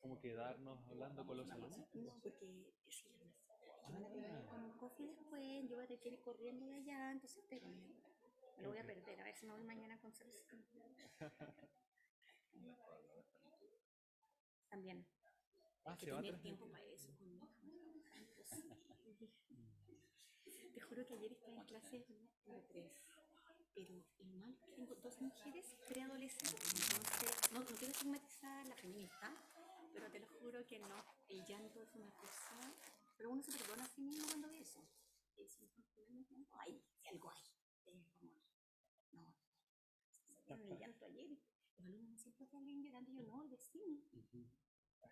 como quedarnos hablando con los alumnos? No, porque eso ya no van a coffee después, yo voy a tener corriendo de allá, entonces te me lo voy a perder. A ver si me voy mañana con Sergio. También. Ah, que tener tiempo para eso mm. Te juro que ayer estaba en clase de 3 pero el mal tengo dos mujeres preadolescentes, entonces no, no quiero estigmatizar la feminista, pero te lo juro que no. El llanto es una cosa, pero uno se perdona a sí mismo cuando ve eso. Y si no, algo hay. Es como, no, sacaron el llanto ayer. Los alumnos me siempre que alguien llorando, yo no, el destino.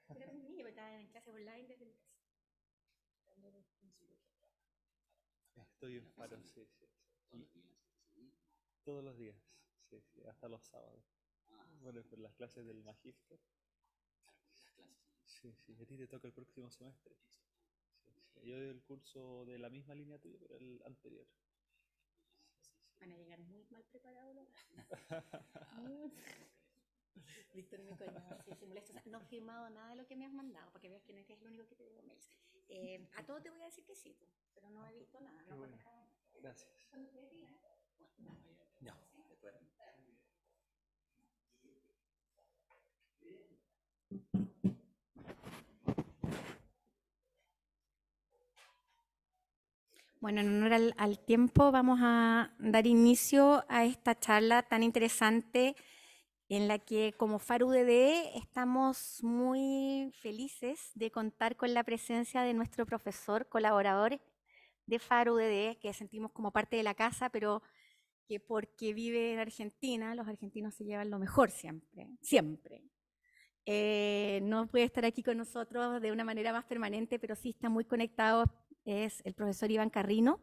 Pero es niño, porque estaba en clase online desde el principio. Estoy en paro, sí, sí. Todos los días, sí, sí, hasta los sábados. bueno, por las clases del magíster. Sí, sí, a ti te toca el próximo semestre. Yo he Yo el curso de la misma línea tuya, pero el anterior. Van a llegar muy mal preparados los Víctor me si se molesta. no he firmado nada de lo que me has mandado, porque que veas que no eres el único que te digo mails. Eh, a todo te voy a decir que sí, pero no he visto nada. No Gracias. ¿eh? No, de acuerdo. Bueno, en honor al, tiempo vamos a dar inicio a esta charla tan interesante en la que como FARUDD estamos muy felices de contar con la presencia de nuestro profesor colaborador de FARUDD, que sentimos como parte de la casa, pero que porque vive en Argentina, los argentinos se llevan lo mejor siempre, siempre. Eh, no puede estar aquí con nosotros de una manera más permanente, pero sí está muy conectado es el profesor Iván Carrino,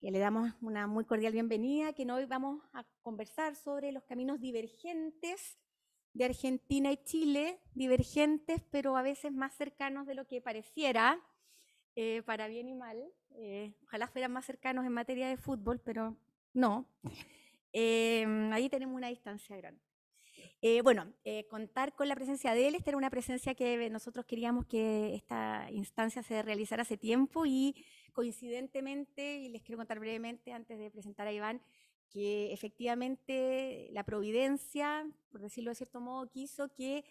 que le damos una muy cordial bienvenida, que hoy vamos a conversar sobre los caminos divergentes de Argentina y Chile, divergentes pero a veces más cercanos de lo que pareciera, eh, para bien y mal. Eh, ojalá fueran más cercanos en materia de fútbol, pero no. Eh, ahí tenemos una distancia grande. Eh, bueno, eh, contar con la presencia de él, esta era una presencia que nosotros queríamos que esta instancia se realizara hace tiempo y coincidentemente, y les quiero contar brevemente antes de presentar a Iván, que efectivamente la providencia, por decirlo de cierto modo, quiso que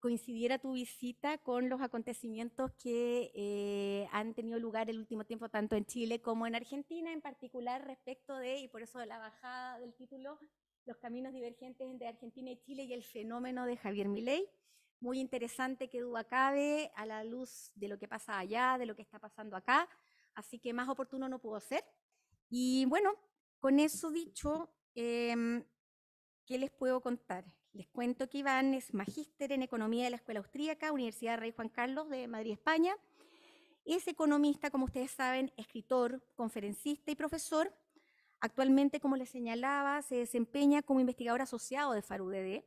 coincidiera tu visita con los acontecimientos que eh, han tenido lugar el último tiempo tanto en Chile como en Argentina, en particular respecto de, y por eso de la bajada del título, los caminos divergentes entre Argentina y Chile y el fenómeno de Javier Milei. Muy interesante que duda cabe a la luz de lo que pasa allá, de lo que está pasando acá, así que más oportuno no pudo ser. Y bueno, con eso dicho, em, ¿qué les puedo contar? Les cuento que Iván es magíster en Economía de la Escuela Austríaca, Universidad Rey Juan Carlos de Madrid, España. Es economista, como ustedes saben, escritor, conferencista y profesor Actualmente, como les señalaba, se desempeña como investigador asociado de FARUDD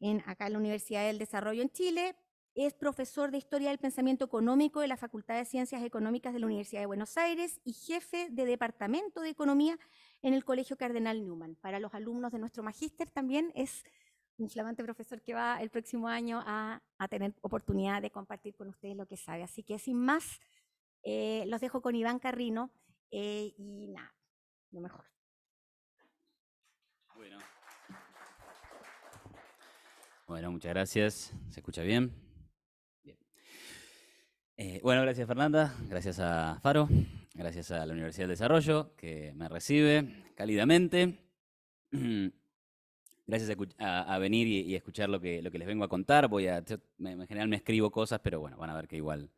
en, acá en la Universidad del Desarrollo en Chile. Es profesor de Historia del Pensamiento Económico de la Facultad de Ciencias Económicas de la Universidad de Buenos Aires y jefe de Departamento de Economía en el Colegio Cardenal Newman. Para los alumnos de nuestro magíster también es un flamante profesor que va el próximo año a, tener oportunidad de compartir con ustedes lo que sabe. Así que sin más, eh, los dejo con Iván Carrino eh, y nada mejor. Bueno. muchas gracias. ¿Se escucha bien? Bien. Eh, bueno, gracias Fernanda, gracias a Faro, gracias a la Universidad del Desarrollo que me recibe cálidamente. Gracias a, venir y, escuchar lo que, les vengo a contar. Voy a, en general me escribo cosas, pero bueno, van a ver que igual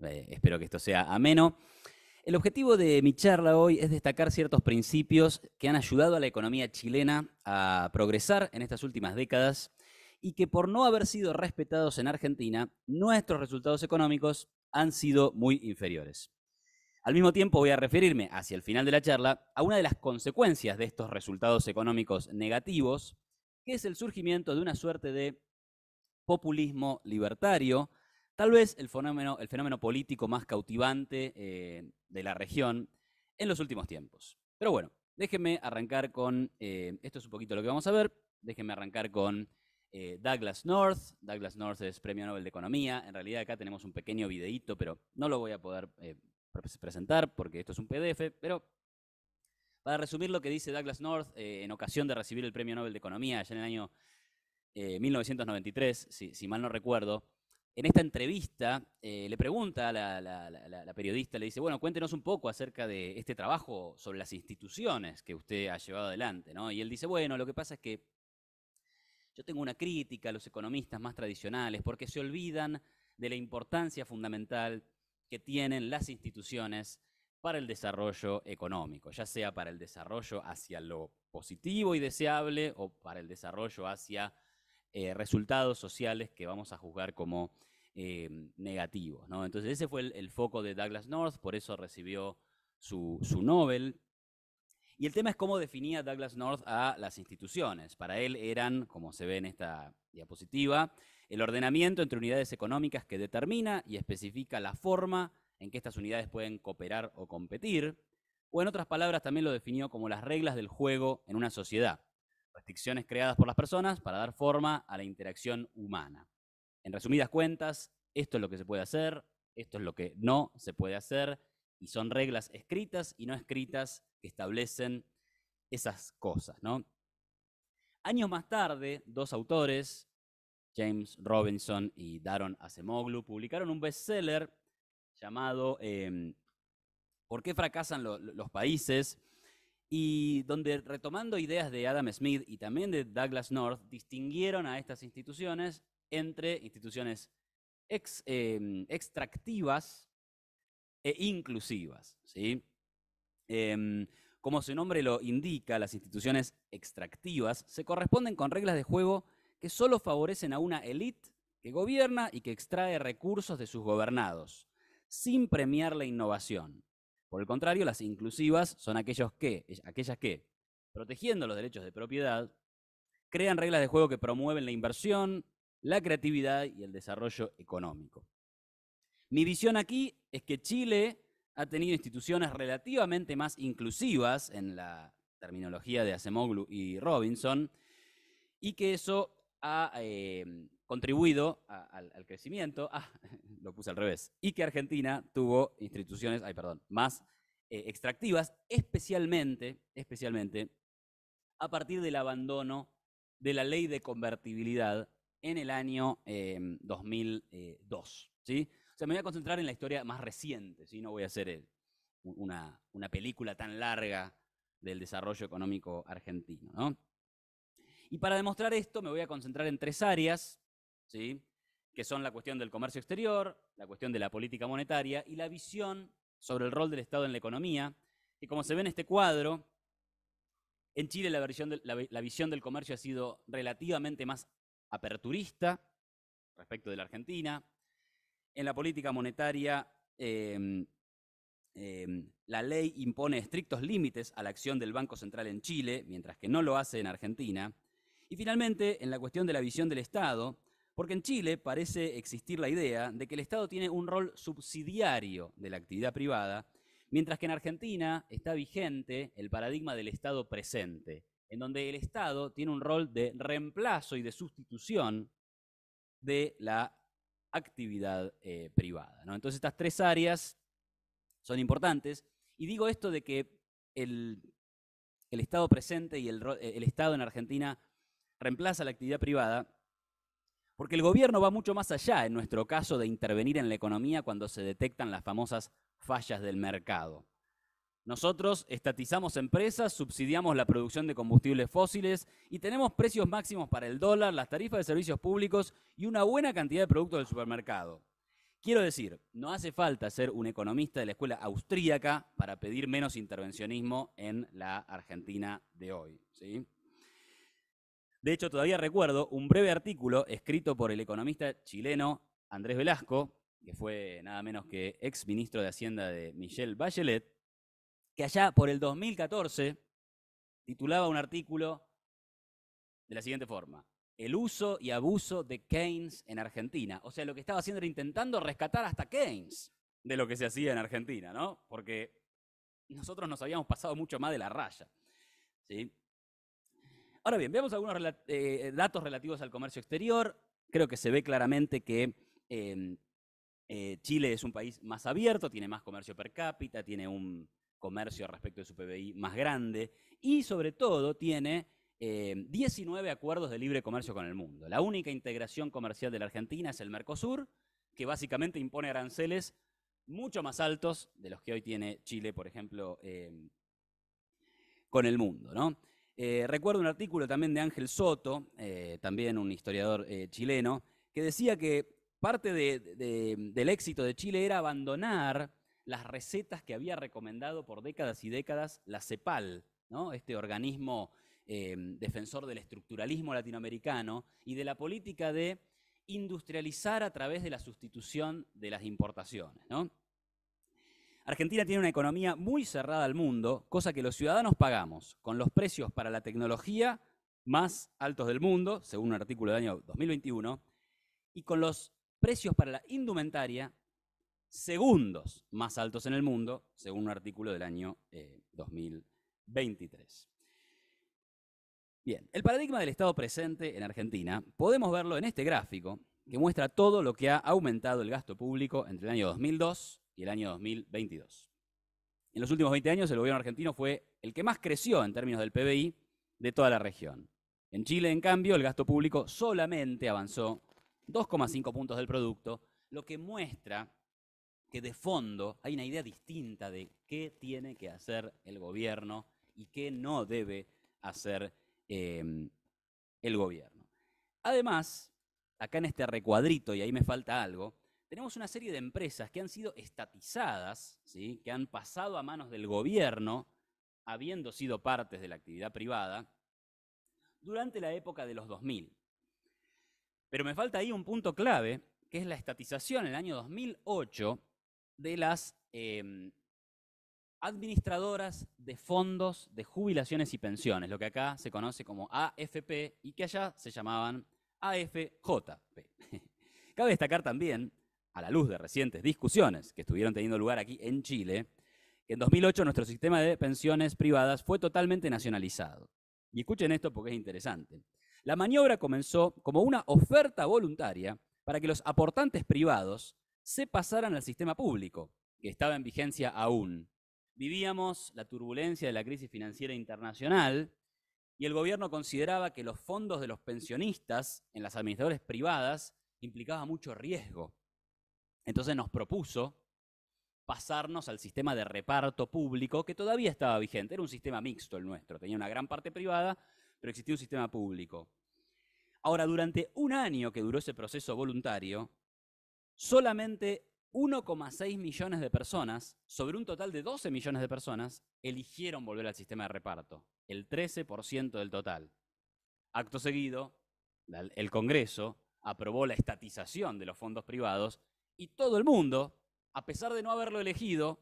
eh, espero que esto sea ameno. El objetivo de mi charla hoy es destacar ciertos principios que han ayudado a la economía chilena a progresar en estas últimas décadas y que por no haber sido respetados en Argentina, nuestros resultados económicos han sido muy inferiores. Al mismo tiempo voy a referirme hacia el final de la charla a una de las consecuencias de estos resultados económicos negativos, que es el surgimiento de una suerte de populismo libertario, tal vez el fenómeno, político más cautivante eh, de la región en los últimos tiempos. Pero bueno, déjenme arrancar con, eh, esto es un poquito lo que vamos a ver, déjenme arrancar con eh, Douglas North. Douglas North es Premio Nobel de Economía. En realidad acá tenemos un pequeño videíto, pero no lo voy a poder eh, presentar porque esto es un PDF. Pero para resumir lo que dice Douglas North, en ocasión de recibir el Premio Nobel de Economía, allá en el año 1993, si, mal no recuerdo, en esta entrevista eh, le pregunta a la, periodista, le dice, bueno, cuéntenos un poco acerca de este trabajo sobre las instituciones que usted ha llevado adelante, ¿no? Y él dice, bueno, lo que pasa es que yo tengo una crítica a los economistas más tradicionales porque se olvidan de la importancia fundamental que tienen las instituciones para el desarrollo económico, ya sea para el desarrollo hacia lo positivo y deseable o para el desarrollo hacia eh, resultados sociales que vamos a juzgar como Em, negativos. Entonces ese fue el, foco de Douglas North, por eso recibió su Nobel. Y el tema es cómo definía Douglas North a las instituciones. Para él eran, como se ve en esta diapositiva, el ordenamiento entre unidades económicas que determina y especifica la forma en que estas unidades pueden cooperar o competir, o en otras palabras también lo definió como las reglas del juego en una sociedad, restricciones creadas por las personas para dar forma a la interacción humana. En resumidas cuentas, esto es lo que se puede hacer, esto es lo que no se puede hacer, y son reglas escritas y no escritas que establecen esas cosas, Años más tarde, dos autores, James Robinson y Daron Acemoglu, publicaron un bestseller llamado em, ¿Por qué fracasan los países? Y donde retomando ideas de Adam Smith y también de Douglas North, distinguieron a estas instituciones entre instituciones em, extractivas e inclusivas. ¿sí? Em, como su nombre lo indica, las instituciones extractivas se corresponden con reglas de juego que solo favorecen a una élite que gobierna y que extrae recursos de sus gobernados, sin premiar la innovación. Por el contrario, las inclusivas son aquellos que, aquellas que, protegiendo los derechos de propiedad, crean reglas de juego que promueven la inversión, la creatividad y el desarrollo económico. Mi visión aquí es que Chile ha tenido instituciones relativamente más inclusivas en la terminología de Acemoglu y Robinson, y que eso ha eh, contribuido al, crecimiento, ah, lo puse al revés, y que Argentina tuvo instituciones, ay, perdón, más eh, extractivas, especialmente, especialmente a partir del abandono de la ley de convertibilidad en el año 2002. Em, eh, ¿sí? O sea, me voy a concentrar en la historia más reciente, no voy a hacer eh, una, película tan larga del desarrollo económico argentino. Y para demostrar esto me voy a concentrar en tres áreas, ¿sí? que son la cuestión del comercio exterior, la cuestión de la política monetaria y la visión sobre el rol del Estado en la economía, Y como se ve en este cuadro, en Chile la, la visión del comercio ha sido relativamente más aperturista respecto de la Argentina. En la política monetaria, em, em, la ley impone estrictos límites a la acción del Banco Central en Chile, mientras que no lo hace en Argentina. Y finalmente, en la cuestión de la visión del Estado, porque en Chile parece existir la idea de que el Estado tiene un rol subsidiario de la actividad privada, mientras que en Argentina está vigente el paradigma del Estado presente, en donde el Estado tiene un rol de reemplazo y de sustitución de la actividad eh, privada. Entonces estas tres áreas son importantes. Y digo esto de que el, Estado presente y eh, el Estado en Argentina reemplaza la actividad privada, porque el gobierno va mucho más allá, en nuestro caso, de intervenir en la economía cuando se detectan las famosas fallas del mercado. Nosotros estatizamos empresas, subsidiamos la producción de combustibles fósiles y tenemos precios máximos para el dólar, las tarifas de servicios públicos y una buena cantidad de productos del supermercado. Quiero decir, no hace falta ser un economista de la escuela austríaca para pedir menos intervencionismo en la Argentina de hoy. De hecho, todavía recuerdo un breve artículo escrito por el economista chileno Andrés Velasco, que fue nada menos que ex ministro de Hacienda de Michelle Bachelet, que allá por el 2014 titulaba un artículo de la siguiente forma, el uso y abuso de Keynes en Argentina. O sea, lo que estaba haciendo era intentando rescatar hasta Keynes de lo que se hacía en Argentina, ¿no? Porque nosotros nos habíamos pasado mucho más de la raya. ¿sí? Ahora bien, veamos algunos eh, datos relativos al comercio exterior. Creo que se ve claramente que em, eh, Chile es un país más abierto, tiene más comercio per cápita, tiene un, comercio respecto de su PBI más grande y sobre todo tiene 19 eh, acuerdos de libre comercio con el mundo. La única integración comercial de la Argentina es el Mercosur, que básicamente impone aranceles mucho más altos de los que hoy tiene Chile, por ejemplo, eh, con el mundo. Eh, recuerdo un artículo también de Ángel Soto, también un historiador chileno, que decía que parte del éxito de Chile era abandonar las recetas que había recomendado por décadas y décadas la CEPAL, ¿no? este organismo em, defensor del estructuralismo latinoamericano y de la política de industrializar a través de la sustitución de las importaciones. Argentina tiene una economía muy cerrada al mundo, cosa que los ciudadanos pagamos con los precios para la tecnología más altos del mundo, según un artículo del año 2021, y con los precios para la indumentaria segundos más altos en el mundo, según un artículo del año 2023. Eh, Bien, el paradigma del Estado presente en Argentina podemos verlo en este gráfico que muestra todo lo que ha aumentado el gasto público entre el año 2002 y el año 2022. En los últimos 20 años el gobierno argentino fue el que más creció en términos del PBI de toda la región. En Chile, en cambio, el gasto público solamente avanzó 2,5 puntos del producto, lo que muestra que de fondo hay una idea distinta de qué tiene que hacer el gobierno y qué no debe hacer em, el gobierno. Además, acá en este recuadrito, y ahí me falta algo, tenemos una serie de empresas que han sido estatizadas, ¿sí? que han pasado a manos del gobierno, habiendo sido partes de la actividad privada, durante la época de los 2000. Pero me falta ahí un punto clave, que es la estatización en el año 2008 de las em, administradoras de fondos de jubilaciones y pensiones, lo que acá se conoce como AFP y que allá se llamaban AFJP. Cabe destacar también, a la luz de recientes discusiones que estuvieron teniendo lugar aquí en Chile, que en 2008 nuestro sistema de pensiones privadas fue totalmente nacionalizado. Y escuchen esto porque es interesante. La maniobra comenzó como una oferta voluntaria para que los aportantes privados se pasaran al sistema público, que estaba en vigencia aún. Vivíamos la turbulencia de la crisis financiera internacional y el gobierno consideraba que los fondos de los pensionistas en las administradoras privadas implicaba mucho riesgo. Entonces nos propuso pasarnos al sistema de reparto público que todavía estaba vigente. Era un sistema mixto el nuestro. Tenía una gran parte privada, pero existía un sistema público. Ahora, durante un año que duró ese proceso voluntario, solamente 1,6 millones de personas, sobre un total de 12 millones de personas, eligieron volver al sistema de reparto, el 13% del total. Acto seguido, el Congreso aprobó la estatización de los fondos privados y todo el mundo, a pesar de no haberlo elegido,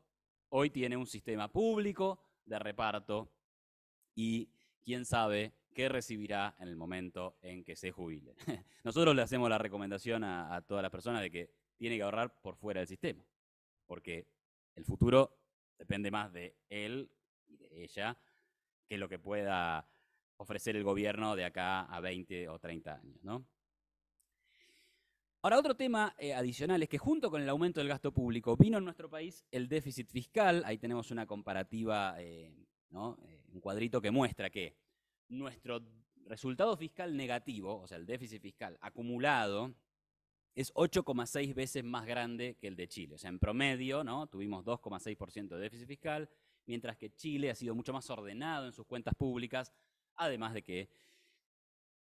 hoy tiene un sistema público de reparto y quién sabe qué recibirá en el momento en que se jubile. Nosotros le hacemos la recomendación a, todas las personas de que tiene que ahorrar por fuera del sistema, porque el futuro depende más de él y de ella que lo que pueda ofrecer el gobierno de acá a 20 o 30 años, Ahora, otro tema eh, adicional es que junto con el aumento del gasto público vino en nuestro país el déficit fiscal. Ahí tenemos una comparativa, eh, eh, un cuadrito que muestra que nuestro resultado fiscal negativo, o sea, el déficit fiscal acumulado es 8,6 veces más grande que el de Chile. O sea, en promedio, ¿no? Tuvimos 2,6% de déficit fiscal, mientras que Chile ha sido mucho más ordenado en sus cuentas públicas, además de que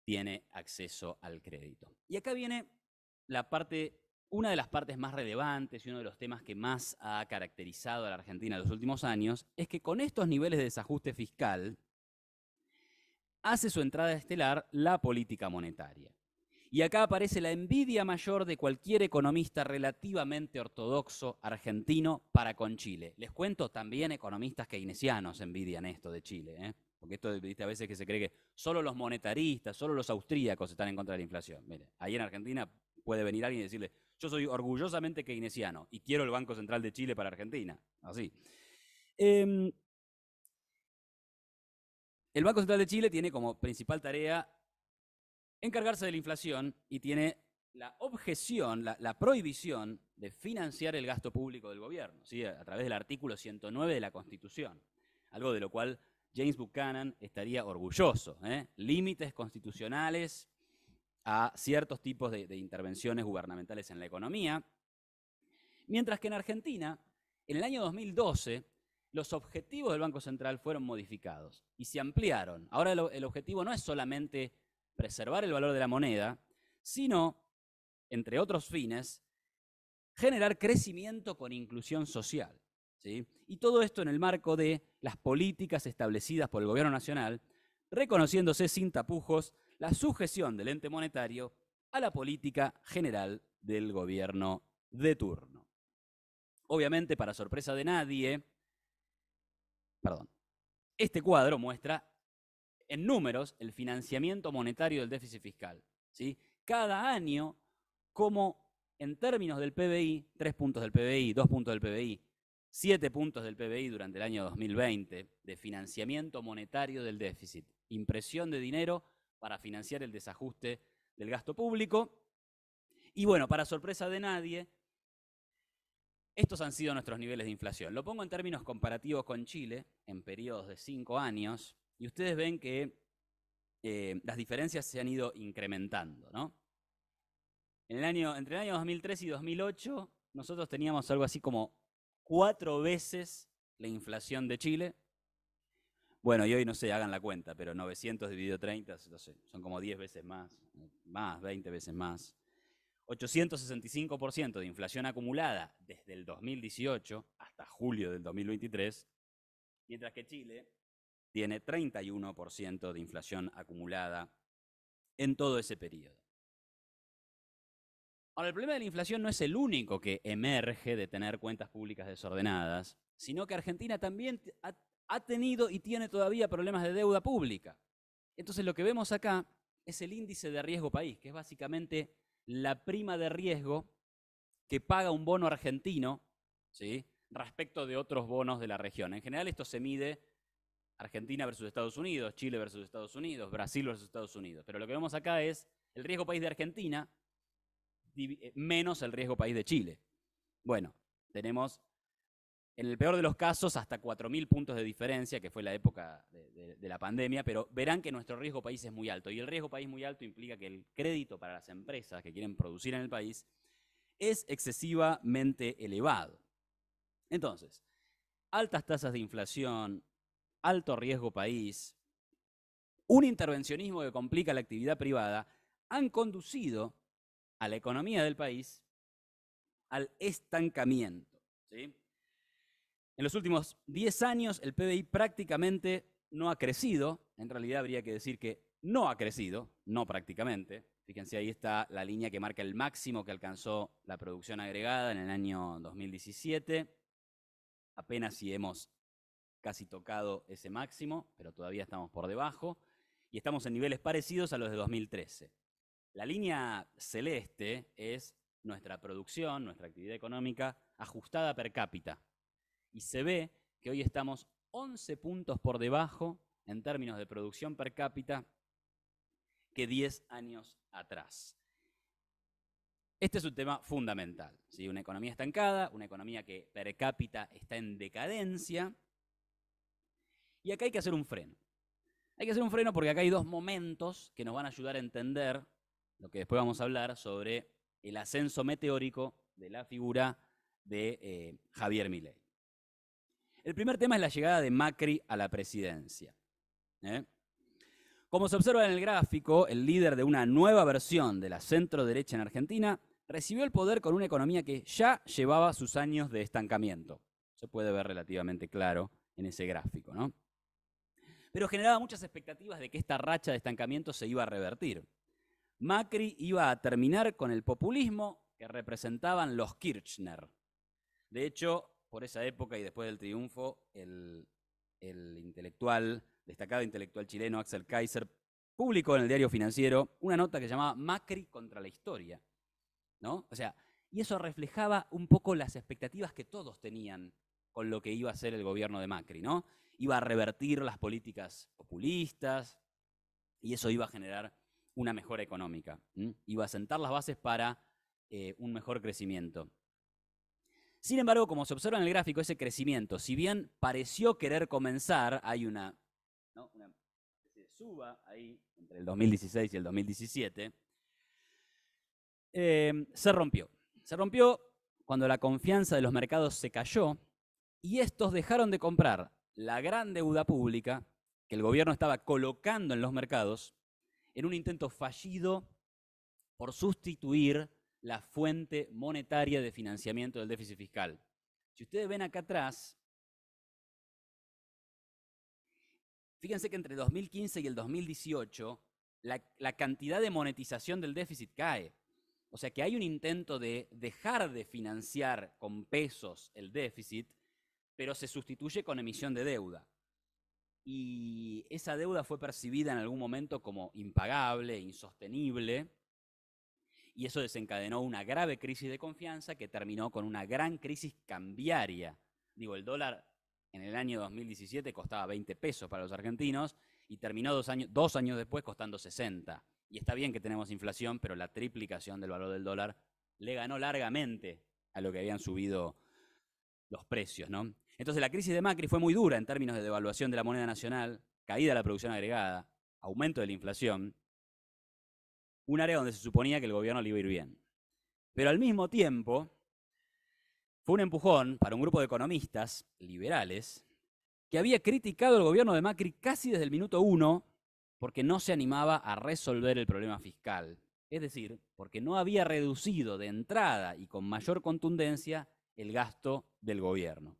tiene acceso al crédito. Y acá viene la parte, una de las partes más relevantes y uno de los temas que más ha caracterizado a la Argentina en los últimos años, es que con estos niveles de desajuste fiscal hace su entrada estelar la política monetaria. Y acá aparece la envidia mayor de cualquier economista relativamente ortodoxo argentino para con Chile. Les cuento, también economistas keynesianos envidian esto de Chile, ¿eh? porque esto ¿viste? a veces que se cree que solo los monetaristas, solo los austríacos están en contra de la inflación. Mire, ahí en Argentina puede venir alguien y decirle, yo soy orgullosamente keynesiano y quiero el Banco Central de Chile para Argentina. Así. Em, el Banco Central de Chile tiene como principal tarea encargarse de la inflación y tiene la objeción, la, prohibición de financiar el gasto público del gobierno, ¿sí? a través del artículo 109 de la Constitución, algo de lo cual James Buchanan estaría orgulloso. ¿eh? Límites constitucionales a ciertos tipos de, de intervenciones gubernamentales en la economía. Mientras que en Argentina, en el año 2012, los objetivos del Banco Central fueron modificados y se ampliaron. Ahora el, objetivo no es solamente preservar el valor de la moneda, sino, entre otros fines, generar crecimiento con inclusión social. ¿sí? Y todo esto en el marco de las políticas establecidas por el Gobierno Nacional, reconociéndose sin tapujos la sujeción del ente monetario a la política general del gobierno de turno. Obviamente, para sorpresa de nadie, perdón, este cuadro muestra en números el financiamiento monetario del déficit fiscal. ¿sí? Cada año, como en términos del PBI, tres puntos del PBI, dos puntos del PBI, siete puntos del PBI durante el año 2020 de financiamiento monetario del déficit, impresión de dinero para financiar el desajuste del gasto público. Y bueno, para sorpresa de nadie, estos han sido nuestros niveles de inflación. Lo pongo en términos comparativos con Chile, en periodos de cinco años, y ustedes ven que eh, las diferencias se han ido incrementando, ¿no? En el año, entre el año 2003 y 2008, nosotros teníamos algo así como cuatro veces la inflación de Chile. Bueno, y hoy no sé, hagan la cuenta, pero 900 dividido 30, sé, son como 10 veces más, más, 20 veces más. 865% de inflación acumulada desde el 2018 hasta julio del 2023, mientras que Chile tiene 31% de inflación acumulada en todo ese periodo. Ahora, el problema de la inflación no es el único que emerge de tener cuentas públicas desordenadas, sino que Argentina también ha, ha tenido y tiene todavía problemas de deuda pública. Entonces, lo que vemos acá es el índice de riesgo país, que es básicamente la prima de riesgo que paga un bono argentino ¿sí? respecto de otros bonos de la región. En general esto se mide Argentina versus Estados Unidos, Chile versus Estados Unidos, Brasil versus Estados Unidos. Pero lo que vemos acá es el riesgo país de Argentina eh, menos el riesgo país de Chile. Bueno, tenemos en el peor de los casos hasta 4.000 puntos de diferencia, que fue la época de, la pandemia, pero verán que nuestro riesgo país es muy alto. Y el riesgo país muy alto implica que el crédito para las empresas que quieren producir en el país es excesivamente elevado. Entonces, altas tasas de inflación, alto riesgo país, un intervencionismo que complica la actividad privada, han conducido a la economía del país al estancamiento. En los últimos 10 años el PBI prácticamente no ha crecido, en realidad habría que decir que no ha crecido, no prácticamente. Fíjense, ahí está la línea que marca el máximo que alcanzó la producción agregada en el año 2017. Apenas si hemos casi tocado ese máximo, pero todavía estamos por debajo, y estamos en niveles parecidos a los de 2013. La línea celeste es nuestra producción, nuestra actividad económica ajustada per cápita. Y se ve que hoy estamos 11 puntos por debajo en términos de producción per cápita que 10 años atrás. Este es un tema fundamental. Una economía estancada, una economía que per cápita está en decadencia y acá hay que hacer un freno. Hay que hacer un freno porque acá hay dos momentos que nos van a ayudar a entender lo que después vamos a hablar sobre el ascenso meteórico de la figura de eh, Javier Milei. El primer tema es la llegada de Macri a la presidencia. ¿eh? Como se observa en el gráfico, el líder de una nueva versión de la centro derecha en Argentina recibió el poder con una economía que ya llevaba sus años de estancamiento. Se puede ver relativamente claro en ese gráfico, ¿no? pero generaba muchas expectativas de que esta racha de estancamiento se iba a revertir. Macri iba a terminar con el populismo que representaban los Kirchner. De hecho, por esa época y después del triunfo, el, intelectual, destacado intelectual chileno Axel Kaiser, publicó en el diario financiero una nota que llamaba Macri contra la historia. ¿No? O sea, y eso reflejaba un poco las expectativas que todos tenían con lo que iba a ser el gobierno de Macri, ¿no? iba a revertir las políticas populistas y eso iba a generar una mejora económica, iba a sentar las bases para eh, un mejor crecimiento. Sin embargo, como se observa en el gráfico, ese crecimiento, si bien pareció querer comenzar, hay una, ¿no? suba ahí entre el 2016 y el 2017, eh, se rompió. Se rompió cuando la confianza de los mercados se cayó y estos dejaron de comprar la gran deuda pública que el gobierno estaba colocando en los mercados en un intento fallido por sustituir la fuente monetaria de financiamiento del déficit fiscal. Si ustedes ven acá atrás, fíjense que entre 2015 y el 2018 la, la cantidad de monetización del déficit cae. O sea que hay un intento de dejar de financiar con pesos el déficit pero se sustituye con emisión de deuda. Y esa deuda fue percibida en algún momento como impagable, insostenible, y eso desencadenó una grave crisis de confianza que terminó con una gran crisis cambiaria. Digo, el dólar en el año 2017 costaba 20 pesos para los argentinos y terminó dos años, dos años después costando 60. Y está bien que tenemos inflación, pero la triplicación del valor del dólar le ganó largamente a lo que habían subido los precios, ¿no? Entonces la crisis de Macri fue muy dura en términos de devaluación de la moneda nacional, caída de la producción agregada, aumento de la inflación, un área donde se suponía que el gobierno le iba a ir bien. Pero al mismo tiempo, fue un empujón para un grupo de economistas liberales que había criticado el gobierno de Macri casi desde el minuto uno porque no se animaba a resolver el problema fiscal. Es decir, porque no había reducido de entrada y con mayor contundencia el gasto del gobierno.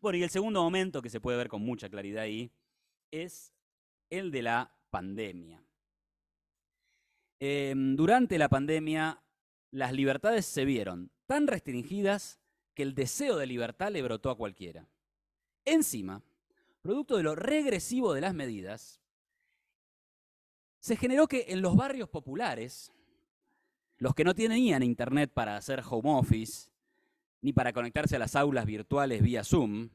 Bueno, y el segundo momento que se puede ver con mucha claridad ahí es el de la pandemia. Em, durante la pandemia, las libertades se vieron tan restringidas que el deseo de libertad le brotó a cualquiera. Encima, producto de lo regresivo de las medidas, se generó que en los barrios populares, los que no tenían internet para hacer home office ni para conectarse a las aulas virtuales vía Zoom,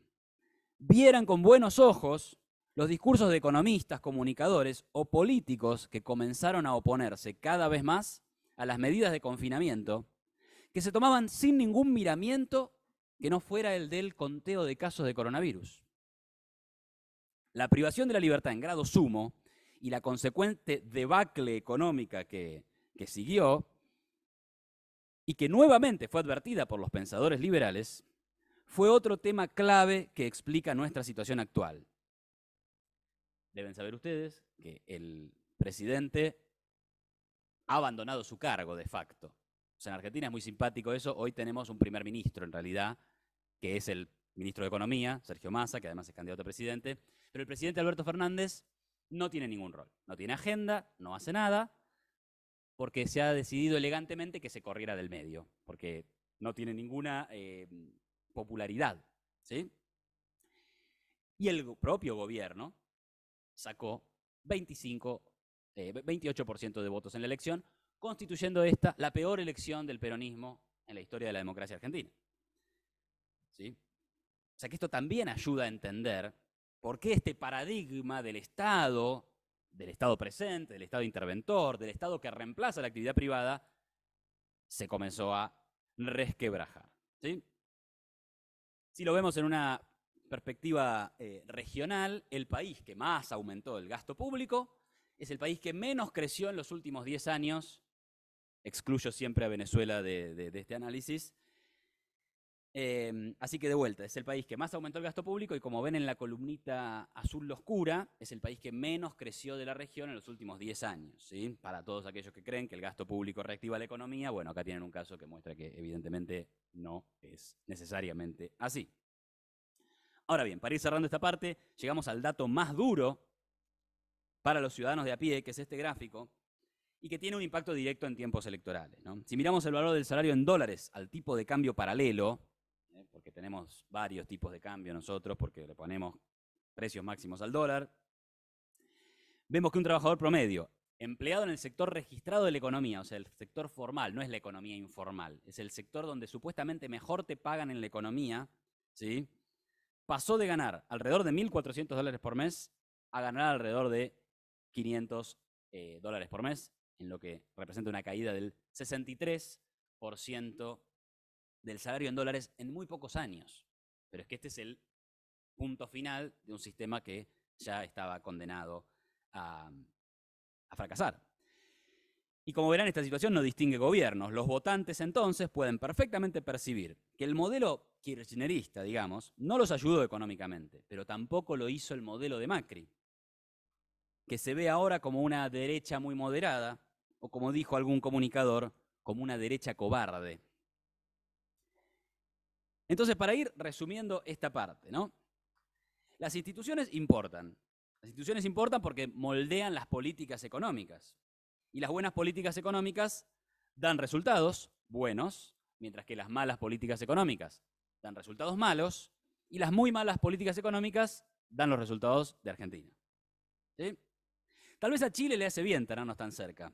vieran con buenos ojos los discursos de economistas, comunicadores o políticos que comenzaron a oponerse cada vez más a las medidas de confinamiento, que se tomaban sin ningún miramiento que no fuera el del conteo de casos de coronavirus. La privación de la libertad en grado sumo y la consecuente debacle económica que, que siguió y que nuevamente fue advertida por los pensadores liberales, fue otro tema clave que explica nuestra situación actual. Deben saber ustedes que el presidente ha abandonado su cargo de facto. O sea, en Argentina es muy simpático eso. Hoy tenemos un primer ministro, en realidad, que es el ministro de Economía, Sergio Massa, que además es candidato a presidente. Pero el presidente Alberto Fernández no tiene ningún rol. No tiene agenda, no hace nada, porque se ha decidido elegantemente que se corriera del medio, porque no tiene ninguna eh, popularidad. ¿sí? Y el propio gobierno sacó 25, 28% eh, de votos en la elección, constituyendo esta la peor elección del peronismo en la historia de la democracia argentina. O sea que esto también ayuda a entender por qué este paradigma del Estado del Estado presente, del Estado interventor, del Estado que reemplaza la actividad privada, se comenzó a resquebrajar. Si lo vemos en una perspectiva eh, regional, el país que más aumentó el gasto público es el país que menos creció en los últimos 10 años, excluyo siempre a Venezuela de este análisis, Em, así que de vuelta, es el país que más aumentó el gasto público y como ven en la columnita azul oscura, es el país que menos creció de la región en los últimos 10 años. Para todos aquellos que creen que el gasto público reactiva la economía, bueno, acá tienen un caso que muestra que evidentemente no es necesariamente así. Ahora bien, para ir cerrando esta parte, llegamos al dato más duro para los ciudadanos de a pie, que es este gráfico, y que tiene un impacto directo en tiempos electorales. Si miramos el valor del salario en dólares al tipo de cambio paralelo, porque tenemos varios tipos de cambio nosotros, porque le ponemos precios máximos al dólar, vemos que un trabajador promedio, empleado en el sector registrado de la economía, o sea, el sector formal, no es la economía informal, es el sector donde supuestamente mejor te pagan en la economía, ¿sí? pasó de ganar alrededor de 1.400 dólares por mes a ganar alrededor de 500 eh, dólares por mes, en lo que representa una caída del 63% del salario en dólares en muy pocos años. Pero es que este es el punto final de un sistema que ya estaba condenado a, fracasar. Y como verán, esta situación no distingue gobiernos. Los votantes entonces pueden perfectamente percibir que el modelo kirchnerista, digamos, no los ayudó económicamente, pero tampoco lo hizo el modelo de Macri, que se ve ahora como una derecha muy moderada, o como dijo algún comunicador, como una derecha cobarde. Entonces, para ir resumiendo esta parte, Las instituciones importan. Las instituciones importan porque moldean las políticas económicas. Y las buenas políticas económicas dan resultados buenos, mientras que las malas políticas económicas dan resultados malos, y las muy malas políticas económicas dan los resultados de Argentina. Tal vez a Chile le hace bien tenernos tan cerca,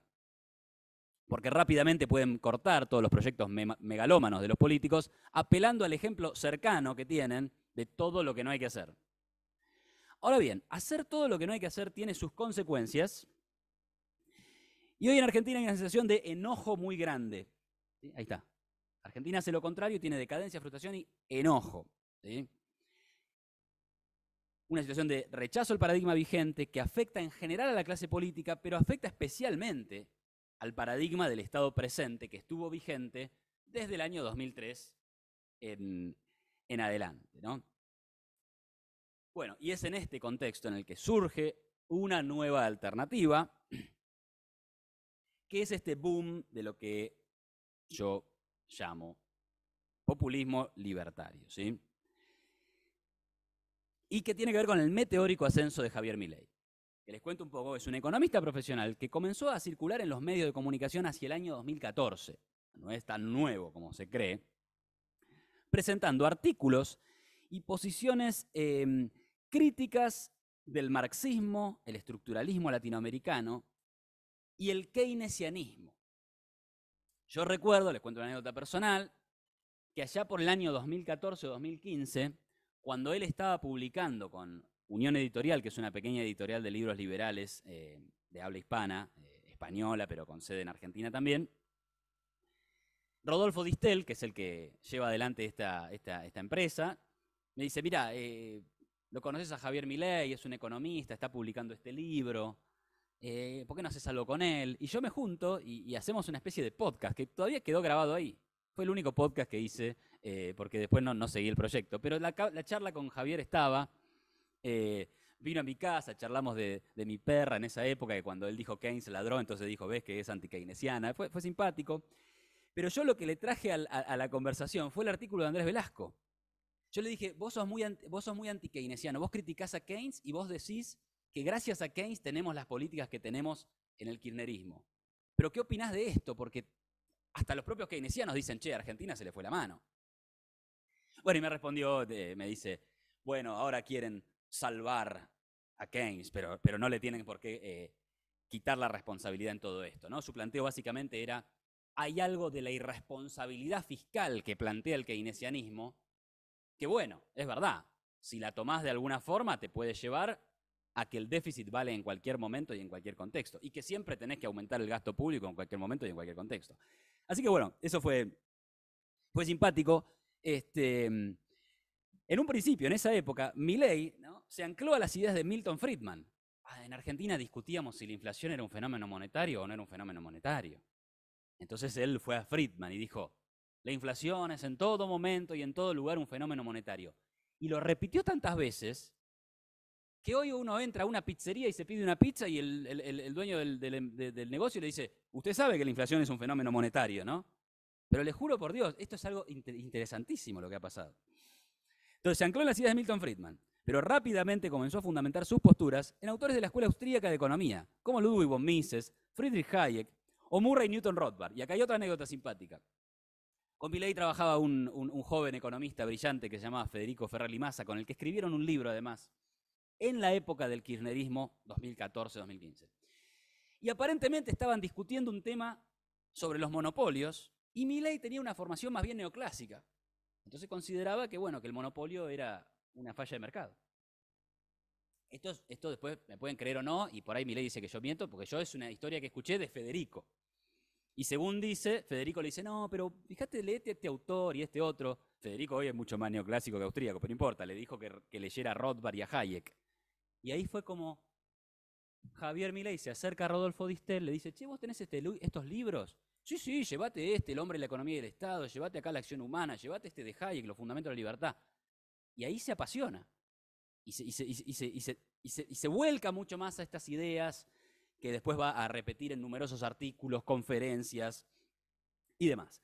porque rápidamente pueden cortar todos los proyectos megalómanos de los políticos, apelando al ejemplo cercano que tienen de todo lo que no hay que hacer. Ahora bien, hacer todo lo que no hay que hacer tiene sus consecuencias. Y hoy en Argentina hay una sensación de enojo muy grande. Ahí está. Argentina hace lo contrario, tiene decadencia, frustración y enojo. Una situación de rechazo al paradigma vigente que afecta en general a la clase política, pero afecta especialmente al paradigma del Estado presente que estuvo vigente desde el año 2003 en, adelante. ¿no? Bueno, y es en este contexto en el que surge una nueva alternativa, que es este boom de lo que yo llamo populismo libertario, ¿sí? Y que tiene que ver con el meteórico ascenso de Javier Milei que les cuento un poco, es un economista profesional que comenzó a circular en los medios de comunicación hacia el año 2014, no es tan nuevo como se cree, presentando artículos y posiciones em, críticas del marxismo, el estructuralismo latinoamericano y el keynesianismo. Yo recuerdo, les cuento una anécdota personal, que allá por el año 2014 o 2015, cuando él estaba publicando con Unión Editorial, que es una pequeña editorial de libros liberales eh, de habla hispana, eh, española, pero con sede en Argentina también. Rodolfo Distel, que es el que lleva adelante esta, empresa, me dice, mira, eh, lo conoces a Javier Milei, es un economista, está publicando este libro, ¿por qué no haces algo con él? Y yo me junto y, hacemos una especie de podcast que todavía quedó grabado ahí. Fue el único podcast que hice, porque después no, seguí el proyecto. Pero la, charla con Javier estaba, eh, vino a mi casa, charlamos de, mi perra en esa época, que cuando él dijo Keynes ladró, entonces dijo, ves que es antikeynesiana. Fue, fue simpático. Pero yo lo que le traje a, la conversación fue el artículo de Andrés Velasco. Yo le dije, vos sos muy, vos sos muy antikeynesiano, vos criticás a Keynes y vos decís que gracias a Keynes tenemos las políticas que tenemos en el kirchnerismo. Pero ¿qué opinás de esto? Porque hasta los propios keynesianos dicen, che, a Argentina se le fue la mano. Bueno, y me respondió, eh, me dice, bueno, ahora quieren salvar a Keynes, pero, pero no le tienen por qué eh, quitar la responsabilidad en todo esto. ¿no? Su planteo básicamente era, hay algo de la irresponsabilidad fiscal que plantea el keynesianismo, que bueno, es verdad, si la tomás de alguna forma te puede llevar a que el déficit vale en cualquier momento y en cualquier contexto, y que siempre tenés que aumentar el gasto público en cualquier momento y en cualquier contexto. Así que bueno, eso fue, fue simpático. Este, en un principio, en esa época, Milley ¿no? se ancló a las ideas de Milton Friedman. Ah, en Argentina discutíamos si la inflación era un fenómeno monetario o no era un fenómeno monetario. Entonces él fue a Friedman y dijo, la inflación es en todo momento y en todo lugar un fenómeno monetario. Y lo repitió tantas veces que hoy uno entra a una pizzería y se pide una pizza y el, dueño del negocio le dice, usted sabe que la inflación es un fenómeno monetario, ¿no? Pero le juro por Dios, esto es algo interesantísimo lo que ha pasado. Entonces se ancló en las ideas de Milton Friedman, pero rápidamente comenzó a fundamentar sus posturas en autores de la Escuela Austríaca de Economía, como Ludwig von Mises, Friedrich Hayek o Murray Newton Rothbard. Y acá hay otra anécdota simpática. Con Milley trabajaba un, joven economista brillante que se llamaba Federico Ferrari Massa, con el que escribieron un libro además, en la época del kirchnerismo 2014-2015. Y aparentemente estaban discutiendo un tema sobre los monopolios y Milley tenía una formación más bien neoclásica. Entonces consideraba que, bueno, que el monopolio era una falla de mercado. Esto, esto después me pueden creer o no, y por ahí Miley dice que yo miento, porque yo es una historia que escuché de Federico. Y según dice, Federico le dice, no, pero fíjate, leete este autor y este otro. Federico hoy es mucho más neoclásico que austríaco, pero no importa, le dijo que, leyera a Rothbard y a Hayek. Y ahí fue como Javier Milei se acerca a Rodolfo Distel, le dice, che, vos tenés este, estos libros. Sí, sí, llévate este, el hombre y la economía del Estado, llévate acá la acción humana, llévate este de Hayek, los fundamentos de la libertad. Y ahí se apasiona. y se vuelca mucho más a estas ideas que después va a repetir en numerosos artículos, conferencias y demás.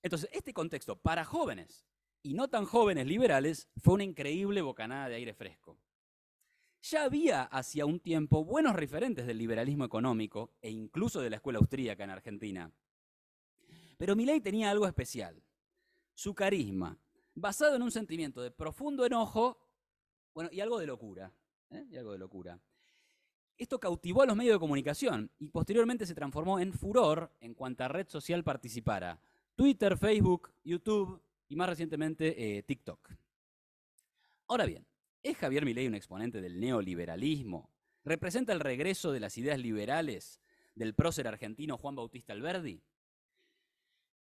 Entonces, este contexto para jóvenes y no tan jóvenes liberales fue una increíble bocanada de aire fresco ya había hacia un tiempo buenos referentes del liberalismo económico e incluso de la escuela austríaca en Argentina. Pero Milei tenía algo especial, su carisma, basado en un sentimiento de profundo enojo y algo de locura. ¿eh? Y algo de locura. Esto cautivó a los medios de comunicación y posteriormente se transformó en furor en cuanto a red social participara. Twitter, Facebook, YouTube y más recientemente eh, TikTok. Ahora bien, ¿Es Javier Milei un exponente del neoliberalismo? ¿Representa el regreso de las ideas liberales del prócer argentino Juan Bautista Alberdi?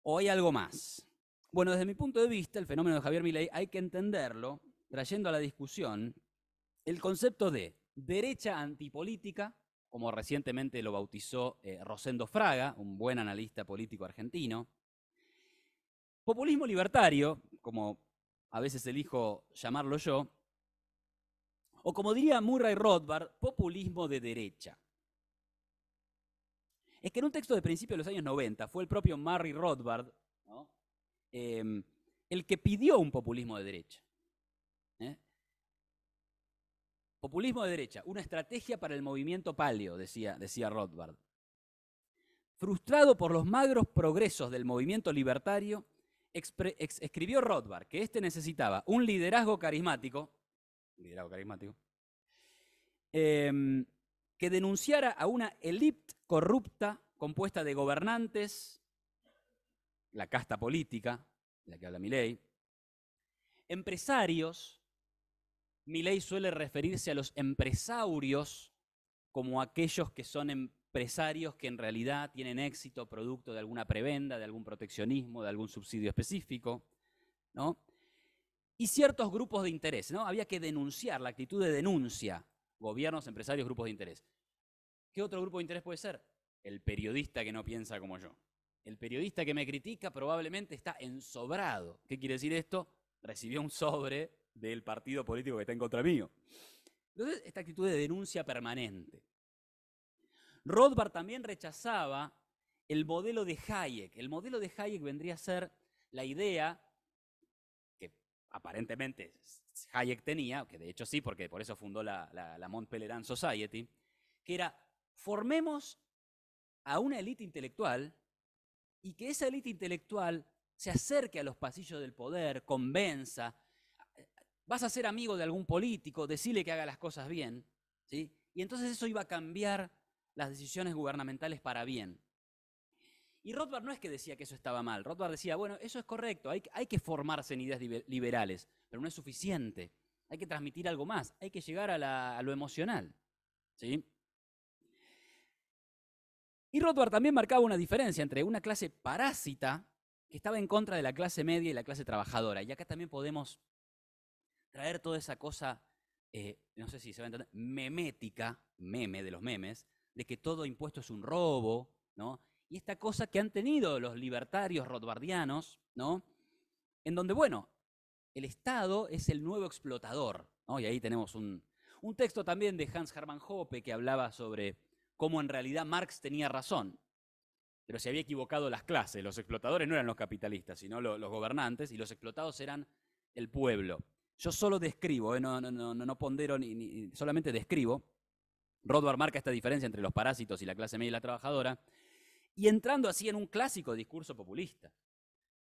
¿O hay algo más? Bueno, desde mi punto de vista, el fenómeno de Javier Milei hay que entenderlo trayendo a la discusión el concepto de derecha antipolítica, como recientemente lo bautizó eh, Rosendo Fraga, un buen analista político argentino, populismo libertario, como a veces elijo llamarlo yo, o como diría Murray Rothbard, populismo de derecha. Es que en un texto de principios de los años 90 fue el propio Murray Rothbard em, el que pidió un populismo de derecha. ¿eh? Populismo de derecha, una estrategia para el movimiento palio, decía, decía Rothbard. Frustrado por los magros progresos del movimiento libertario, escribió Rothbard que éste necesitaba un liderazgo carismático liderazgo carismático, em, que denunciara a una élite corrupta compuesta de gobernantes, la casta política, de la que habla Milei, empresarios, ley suele referirse a los empresarios como aquellos que son empresarios que en realidad tienen éxito producto de alguna prebenda, de algún proteccionismo, de algún subsidio específico, ¿no? y ciertos grupos de interés, ¿no? Había que denunciar, la actitud de denuncia, gobiernos, empresarios, grupos de interés. ¿Qué otro grupo de interés puede ser? El periodista que no piensa como yo. El periodista que me critica probablemente está ensobrado. ¿Qué quiere decir esto? Recibió un sobre del partido político que está en contra mío. Entonces, esta actitud de denuncia permanente. Rothbard también rechazaba el modelo de Hayek. El modelo de Hayek vendría a ser la idea aparentemente Hayek tenía, que de hecho sí, porque por eso fundó la, Mont Pelerin Society, que era formemos a una élite intelectual y que esa élite intelectual se acerque a los pasillos del poder, convenza, vas a ser amigo de algún político, decile que haga las cosas bien, y entonces eso iba a cambiar las decisiones gubernamentales para bien. Y Rothbard no es que decía que eso estaba mal. Rothbard decía, bueno, eso es correcto, hay, que formarse en ideas liberales, pero no es suficiente. Hay que transmitir algo más, hay que llegar a, lo emocional. ¿Sí? Y Rothbard también marcaba una diferencia entre una clase parásita, que estaba en contra de la clase media y la clase trabajadora. Y acá también podemos traer toda esa cosa, eh, no sé si se va a entender, memética, meme de los memes, de que todo impuesto es un robo, ¿no? y esta cosa que han tenido los libertarios rotbardianos, ¿no? En donde, bueno, el Estado es el nuevo explotador, Y ahí tenemos un, texto también de Hans Hermann Hoppe que hablaba sobre cómo en realidad Marx tenía razón, pero se había equivocado las clases. Los explotadores no eran los capitalistas, sino los, gobernantes, y los explotados eran el pueblo. Yo solo describo, ¿eh? no, no, pondero, ni, solamente describo. rodward marca esta diferencia entre los parásitos y la clase media y la trabajadora, y entrando así en un clásico discurso populista,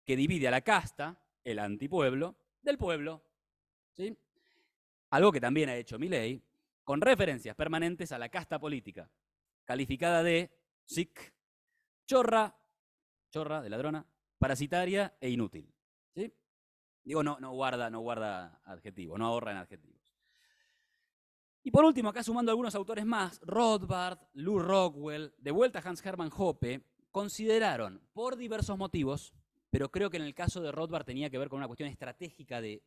que divide a la casta, el antipueblo, del pueblo. ¿sí? Algo que también ha hecho Milley, con referencias permanentes a la casta política, calificada de sic, chorra, chorra de ladrona, parasitaria e inútil. ¿sí? Digo, no, no guarda, no guarda adjetivo, no ahorra en adjetivo. Y por último, acá sumando algunos autores más, Rothbard, Lou Rockwell, de vuelta Hans Hermann Hoppe, consideraron por diversos motivos, pero creo que en el caso de Rothbard tenía que ver con una cuestión estratégica de,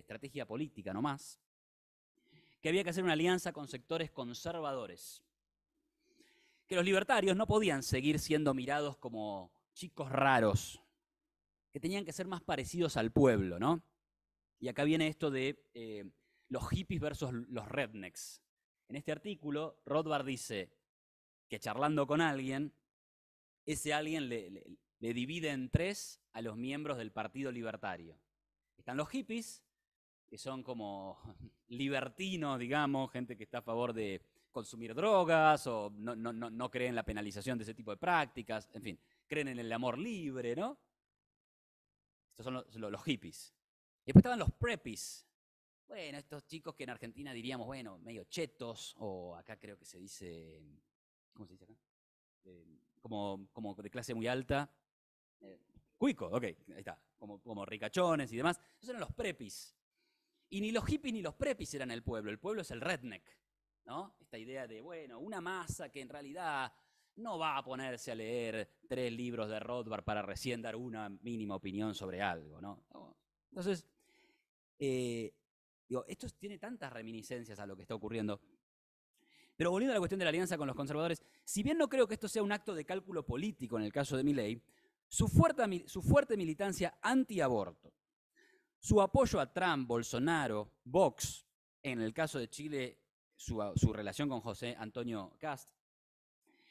estrategia política nomás, que había que hacer una alianza con sectores conservadores. Que los libertarios no podían seguir siendo mirados como chicos raros, que tenían que ser más parecidos al pueblo, ¿no? Y acá viene esto de eh, los hippies versus los rednecks. En este artículo, Rothbard dice que charlando con alguien, ese alguien le, divide en tres a los miembros del Partido Libertario. Están los hippies, que son como libertinos, digamos, gente que está a favor de consumir drogas o no, creen en la penalización de ese tipo de prácticas, en fin, creen en el amor libre, ¿no? Estos son los, hippies. Y después estaban los preppies, bueno, estos chicos que en Argentina diríamos, bueno, medio chetos, o acá creo que se dice, ¿cómo se dice acá? Eh, como, como de clase muy alta. Eh, cuico, ok, ahí está, como, como ricachones y demás. Esos eran los prepis. Y ni los hippies ni los prepis eran el pueblo, el pueblo es el redneck, ¿no? Esta idea de, bueno, una masa que en realidad no va a ponerse a leer tres libros de Rothbard para recién dar una mínima opinión sobre algo, ¿no? Entonces, eh, esto tiene tantas reminiscencias a lo que está ocurriendo. Pero volviendo a la cuestión de la alianza con los conservadores, si bien no creo que esto sea un acto de cálculo político en el caso de Milley, su fuerte, su fuerte militancia antiaborto, su apoyo a Trump, Bolsonaro, Vox, en el caso de Chile, su, su relación con José Antonio Cast,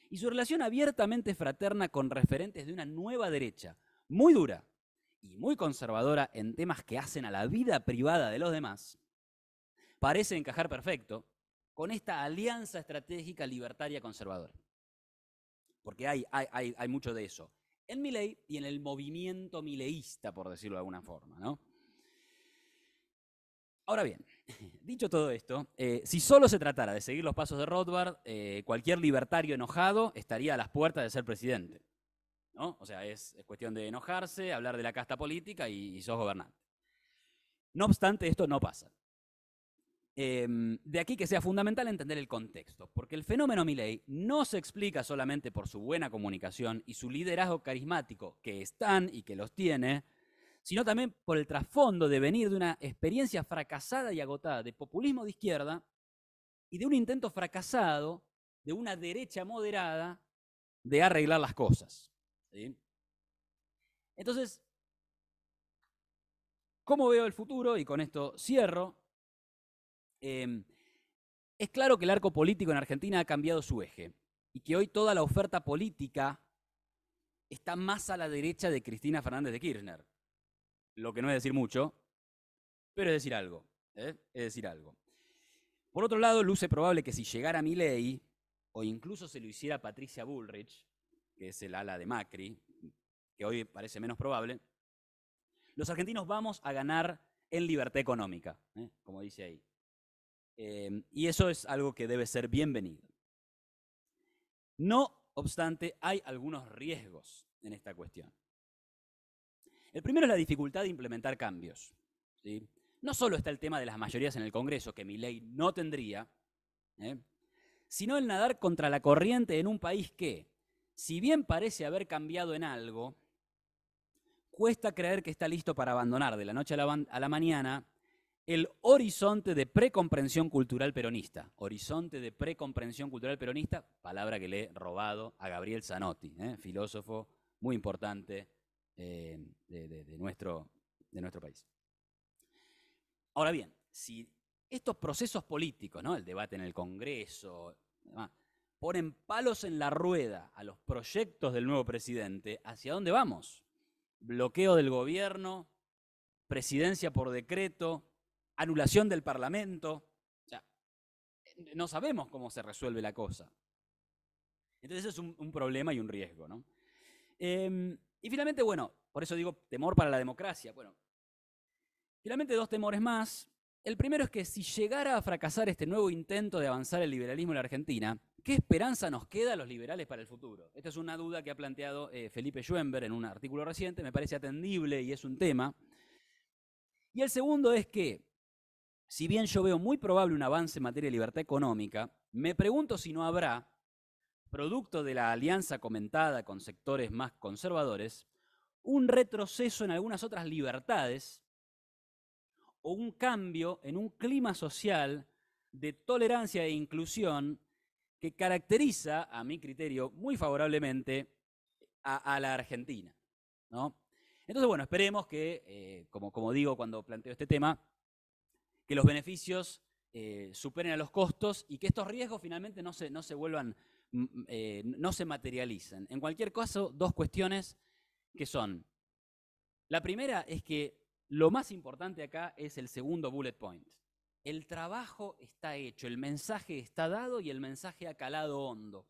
y su relación abiertamente fraterna con referentes de una nueva derecha, muy dura y muy conservadora en temas que hacen a la vida privada de los demás, parece encajar perfecto con esta alianza estratégica libertaria conservadora. Porque hay, hay, mucho de eso en Milei y en el movimiento mileísta, por decirlo de alguna forma. Ahora bien, dicho todo esto, eh, si solo se tratara de seguir los pasos de Rothbard, eh, cualquier libertario enojado estaría a las puertas de ser presidente. ¿no? O sea, es, cuestión de enojarse, hablar de la casta política y sos gobernante. No obstante, esto no pasa. Em, de aquí que sea fundamental entender el contexto, porque el fenómeno Milley no se explica solamente por su buena comunicación y su liderazgo carismático, que están y que los tiene, sino también por el trasfondo de venir de una experiencia fracasada y agotada de populismo de izquierda y de un intento fracasado de una derecha moderada de arreglar las cosas. Entonces, ¿cómo veo el futuro? Y con esto cierro. Em, es claro que el arco político en Argentina ha cambiado su eje y que hoy toda la oferta política está más a la derecha de Cristina Fernández de Kirchner. Lo que no es decir mucho, pero es decir algo. ¿eh? Es decir algo. Por otro lado, luce probable que si llegara mi ley o incluso se lo hiciera Patricia Bullrich, que es el ala de Macri, que hoy parece menos probable, los argentinos vamos a ganar en libertad económica, ¿eh? como dice ahí. Em, y eso es algo que debe ser bienvenido. No obstante, hay algunos riesgos en esta cuestión. El primero es la dificultad de implementar cambios. No solo está el tema de las mayorías en el Congreso, que mi ley no tendría, ¿eh? sino el nadar contra la corriente en un país que, si bien parece haber cambiado en algo, cuesta creer que está listo para abandonar de la noche a la mañana el horizonte de precomprensión cultural peronista. Horizonte de precomprensión cultural peronista, palabra que le he robado a Gabriel Zanotti, ¿eh? filósofo muy importante eh, de, nuestro, de, nuestro, país. Ahora bien, si estos procesos políticos, el debate en el Congreso, ponen palos en la rueda a los proyectos del nuevo presidente, ¿hacia dónde vamos? Bloqueo del gobierno, presidencia por decreto, anulación del Parlamento. O sea, no sabemos cómo se resuelve la cosa. Entonces es un, problema y un riesgo. Em, y finalmente, bueno, por eso digo temor para la democracia. Bueno, finalmente dos temores más. El primero es que si llegara a fracasar este nuevo intento de avanzar el liberalismo en la Argentina, ¿qué esperanza nos queda a los liberales para el futuro? Esta es una duda que ha planteado eh, Felipe Schwember en un artículo reciente, me parece atendible y es un tema. Y el segundo es que si bien yo veo muy probable un avance en materia de libertad económica, me pregunto si no habrá, producto de la alianza comentada con sectores más conservadores, un retroceso en algunas otras libertades o un cambio en un clima social de tolerancia e inclusión que caracteriza, a mi criterio, muy favorablemente a, la Argentina. ¿no? Entonces, bueno, esperemos que, eh, como digo cuando planteo este tema, que los beneficios eh, superen a los costos y que estos riesgos finalmente no se, no se vuelvan, mm, mm, eh, no se materialicen. En cualquier caso, dos cuestiones que son. La primera es que lo más importante acá es el segundo bullet point. El trabajo está hecho, el mensaje está dado y el mensaje ha calado hondo.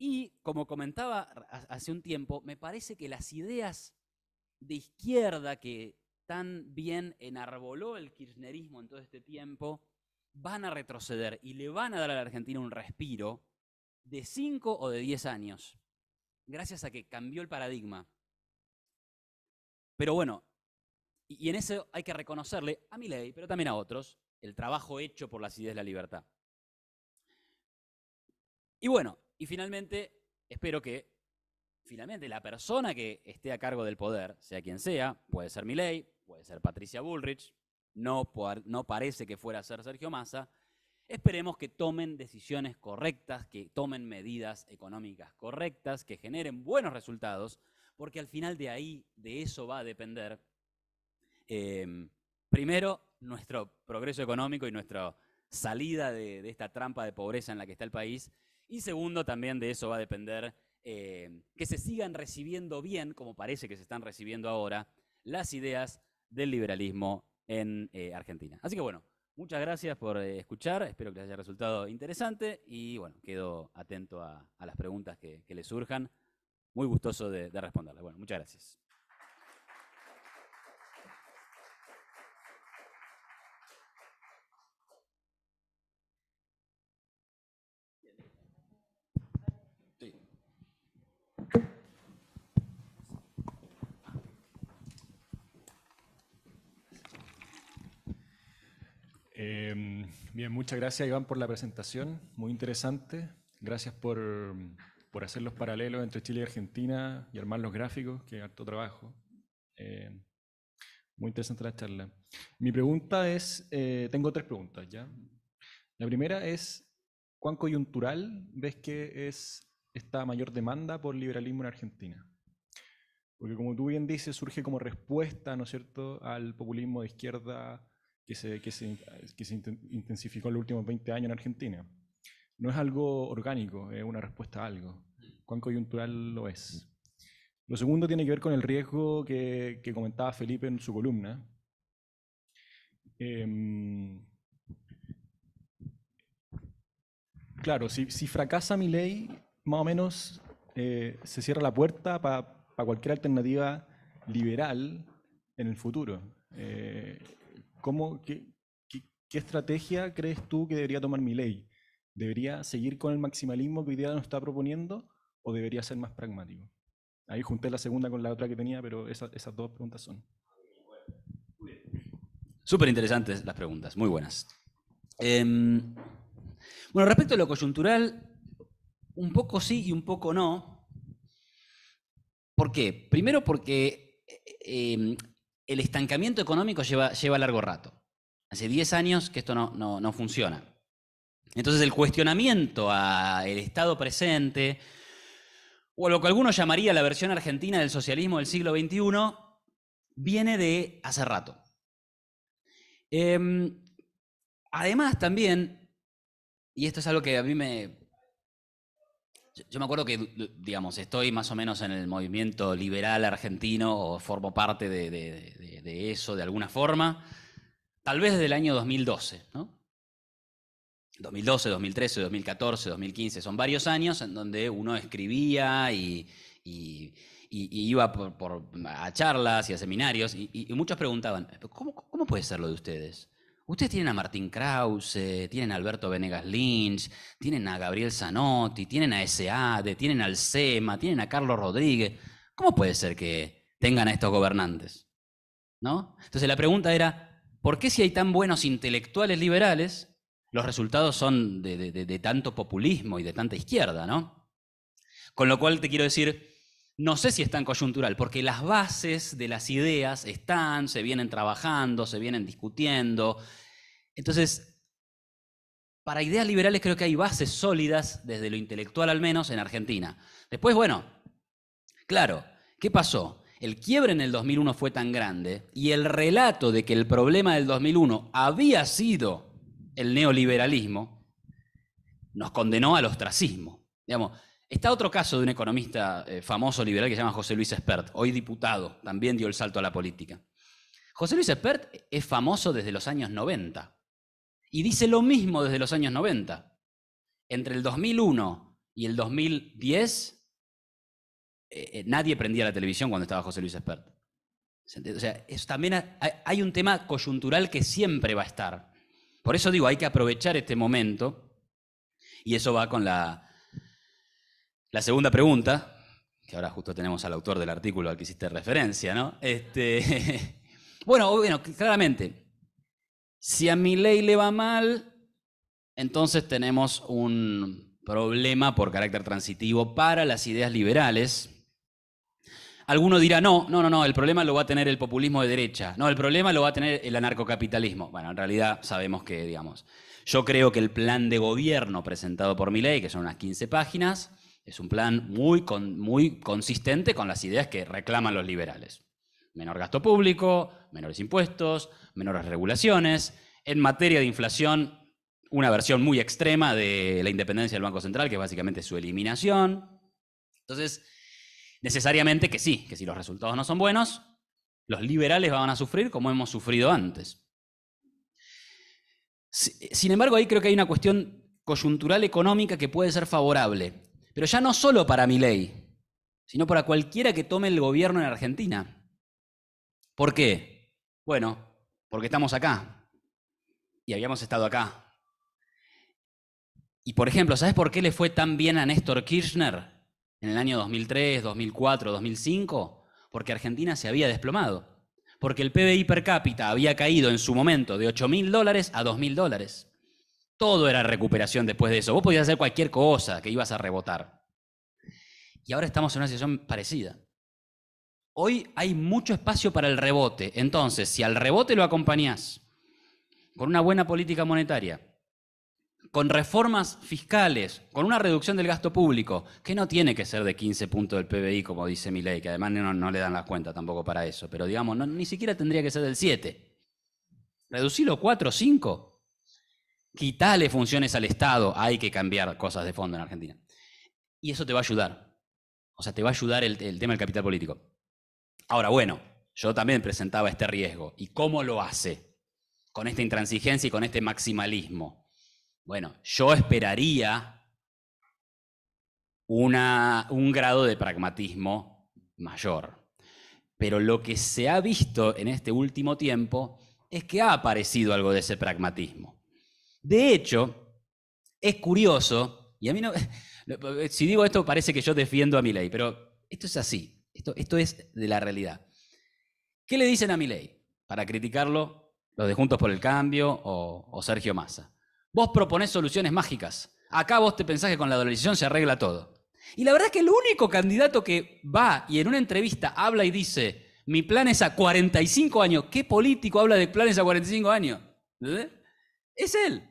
Y como comentaba hace un tiempo, me parece que las ideas de izquierda que tan bien enarboló el kirchnerismo en todo este tiempo, van a retroceder y le van a dar a la Argentina un respiro de 5 o de 10 años, gracias a que cambió el paradigma. Pero bueno, y en eso hay que reconocerle a mi ley, pero también a otros, el trabajo hecho por las ideas de la libertad. Y bueno, y finalmente, espero que finalmente la persona que esté a cargo del poder, sea quien sea, puede ser mi ley, puede ser Patricia Bullrich, no, no parece que fuera a ser Sergio Massa. Esperemos que tomen decisiones correctas, que tomen medidas económicas correctas, que generen buenos resultados, porque al final de ahí, de eso va a depender, em, primero, nuestro progreso económico y nuestra salida de, esta trampa de pobreza en la que está el país, y segundo, también de eso va a depender em, que se sigan recibiendo bien, como parece que se están recibiendo ahora, las ideas del liberalismo en eh, Argentina. Así que bueno, muchas gracias por eh, escuchar, espero que les haya resultado interesante y bueno, quedo atento a, las preguntas que, les surjan, muy gustoso de, de Bueno, muchas gracias. Em, bien, muchas gracias Iván por la presentación, muy interesante. Gracias por, por, hacer los paralelos entre Chile y Argentina y armar los gráficos, que es harto trabajo. Em, muy interesante la charla. Mi pregunta es, eh, tengo tres preguntas ya. La primera es, ¿cuán coyuntural ves que es esta mayor demanda por liberalismo en Argentina? Porque como tú bien dices, surge como respuesta, ¿no es cierto?, al populismo de izquierda que se, que se, que se intensificó en los últimos 20 años en Argentina. No es algo orgánico, es una respuesta a algo. ¿Cuán coyuntural lo es? Mm. Lo segundo tiene que ver con el riesgo que, que comentaba Felipe en su columna. Em, claro, si, si fracasa mi ley, más o menos eh, se cierra la puerta para cualquier alternativa liberal en el futuro. Eh, ¿Cómo, qué, qué, estrategia crees tú que debería tomar mi ley? ¿Debería seguir con el maximalismo que hoy día nos está proponiendo o debería ser más pragmático? Ahí junté la segunda con la otra que tenía, pero esas dos preguntas son. Súper interesantes las preguntas, muy buenas. Em, bueno, respecto a lo coyuntural, un poco sí y un poco no. ¿Por qué? Primero porque eh, eh, em, el estancamiento económico lleva, lleva largo rato. Hace 10 años que esto no, funciona. Entonces el cuestionamiento al Estado presente, o a lo que algunos llamaría la versión argentina del socialismo del siglo XXI, viene de hace rato. Em, además también, y esto es algo que a mí me, yo, me acuerdo que, digamos, estoy más o menos en el movimiento liberal argentino o formo parte de, eso de alguna forma, tal vez desde el año 2012, ¿no? 2012, 2013, 2014, 2015, son varios años en donde uno escribía y, iba a charlas y a seminarios y, muchos preguntaban, ¿cómo, ¿cómo puede ser lo de ustedes? Ustedes tienen a Martín Krause, tienen a Alberto Venegas Lynch, tienen a Gabriel Zanotti, tienen a SAD, tienen al SEMA, tienen a Carlos Rodríguez. ¿Cómo puede ser que tengan a estos gobernantes? ¿No? Entonces la pregunta era, ¿por qué si hay tan buenos intelectuales liberales, los resultados son de, de tanto populismo y de tanta izquierda? ¿no? Con lo cual te quiero decir, no sé si es tan coyuntural, porque las bases de las ideas están, se vienen trabajando, se vienen discutiendo, entonces, para ideas liberales creo que hay bases sólidas, desde lo intelectual al menos, en Argentina. Después, bueno, claro, ¿qué pasó? El quiebre en el 2001 fue tan grande y el relato de que el problema del 2001 había sido el neoliberalismo nos condenó al ostracismo. está otro caso de un economista eh, famoso liberal que se llama José Luis Espert, hoy diputado, también dio el salto a la política. José Luis Espert es famoso desde los años 90 y dice lo mismo desde los años 90. Entre el 2001 y el 2010, eh, eh, nadie prendía la televisión cuando estaba José Luis Espert. O sea, también hay, un tema coyuntural que siempre va a estar. Por eso digo, hay que aprovechar este momento. Y eso va con la, segunda pregunta, que ahora justo tenemos al autor del artículo al que hiciste referencia, ¿no? Este, bueno, bueno, claramente, si a mi ley le va mal, entonces tenemos un problema por carácter transitivo para las ideas liberales. Alguno dirá, no, no, no, no, el problema lo va a tener el populismo de derecha, no, el problema lo va a tener el anarcocapitalismo. Bueno, en realidad sabemos que, digamos, yo creo que el plan de gobierno presentado por mi ley, que son unas 15 páginas, es un plan muy, muy consistente con las ideas que reclaman los liberales. Menor gasto público, menores impuestos, menores regulaciones. En materia de inflación, una versión muy extrema de la independencia del Banco Central, que es básicamente su eliminación. Entonces, necesariamente que sí, que si los resultados no son buenos, los liberales van a sufrir como hemos sufrido antes. Sin embargo, ahí creo que hay una cuestión coyuntural económica que puede ser favorable, pero ya no solo para mi ley, sino para cualquiera que tome el gobierno en Argentina. ¿Por qué? Bueno, porque estamos acá y habíamos estado acá. Y por ejemplo, ¿sabes por qué le fue tan bien a Néstor Kirchner en el año 2003, 2004, 2005? Porque Argentina se había desplomado. Porque el PBI per cápita había caído en su momento de 8 mil dólares a 2 mil dólares. Todo era recuperación después de eso. Vos podías hacer cualquier cosa que ibas a rebotar. Y ahora estamos en una situación parecida. Hoy hay mucho espacio para el rebote. Entonces, si al rebote lo acompañás con una buena política monetaria, con reformas fiscales, con una reducción del gasto público, que no tiene que ser de 15 puntos del PBI, como dice mi ley, que además no, le dan las cuentas tampoco para eso, pero digamos, ni siquiera tendría que ser del 7. Reducirlo 4 o 5. Quitarle funciones al Estado. Hay que cambiar cosas de fondo en Argentina. Y eso te va a ayudar. O sea, te va a ayudar el tema del capital político. Ahora, bueno, yo también presentaba este riesgo. ¿Y cómo lo hace? Con esta intransigencia y con este maximalismo. Bueno, yo esperaría un grado de pragmatismo mayor. Pero lo que se ha visto en este último tiempo es que ha aparecido algo de ese pragmatismo. De hecho, es curioso, y a mí no, si digo esto parece que yo defiendo a mi ley, pero esto es así. Esto, es de la realidad. ¿Qué le dicen a mi ley para criticarlo los de Juntos por el Cambio o, Sergio Massa? Vos proponés soluciones mágicas. Acá vos te pensás que con la dolarización se arregla todo. Y la verdad es que el único candidato que va y en una entrevista habla y dice, mi plan es a 45 años, ¿qué político habla de planes a 45 años? Es él.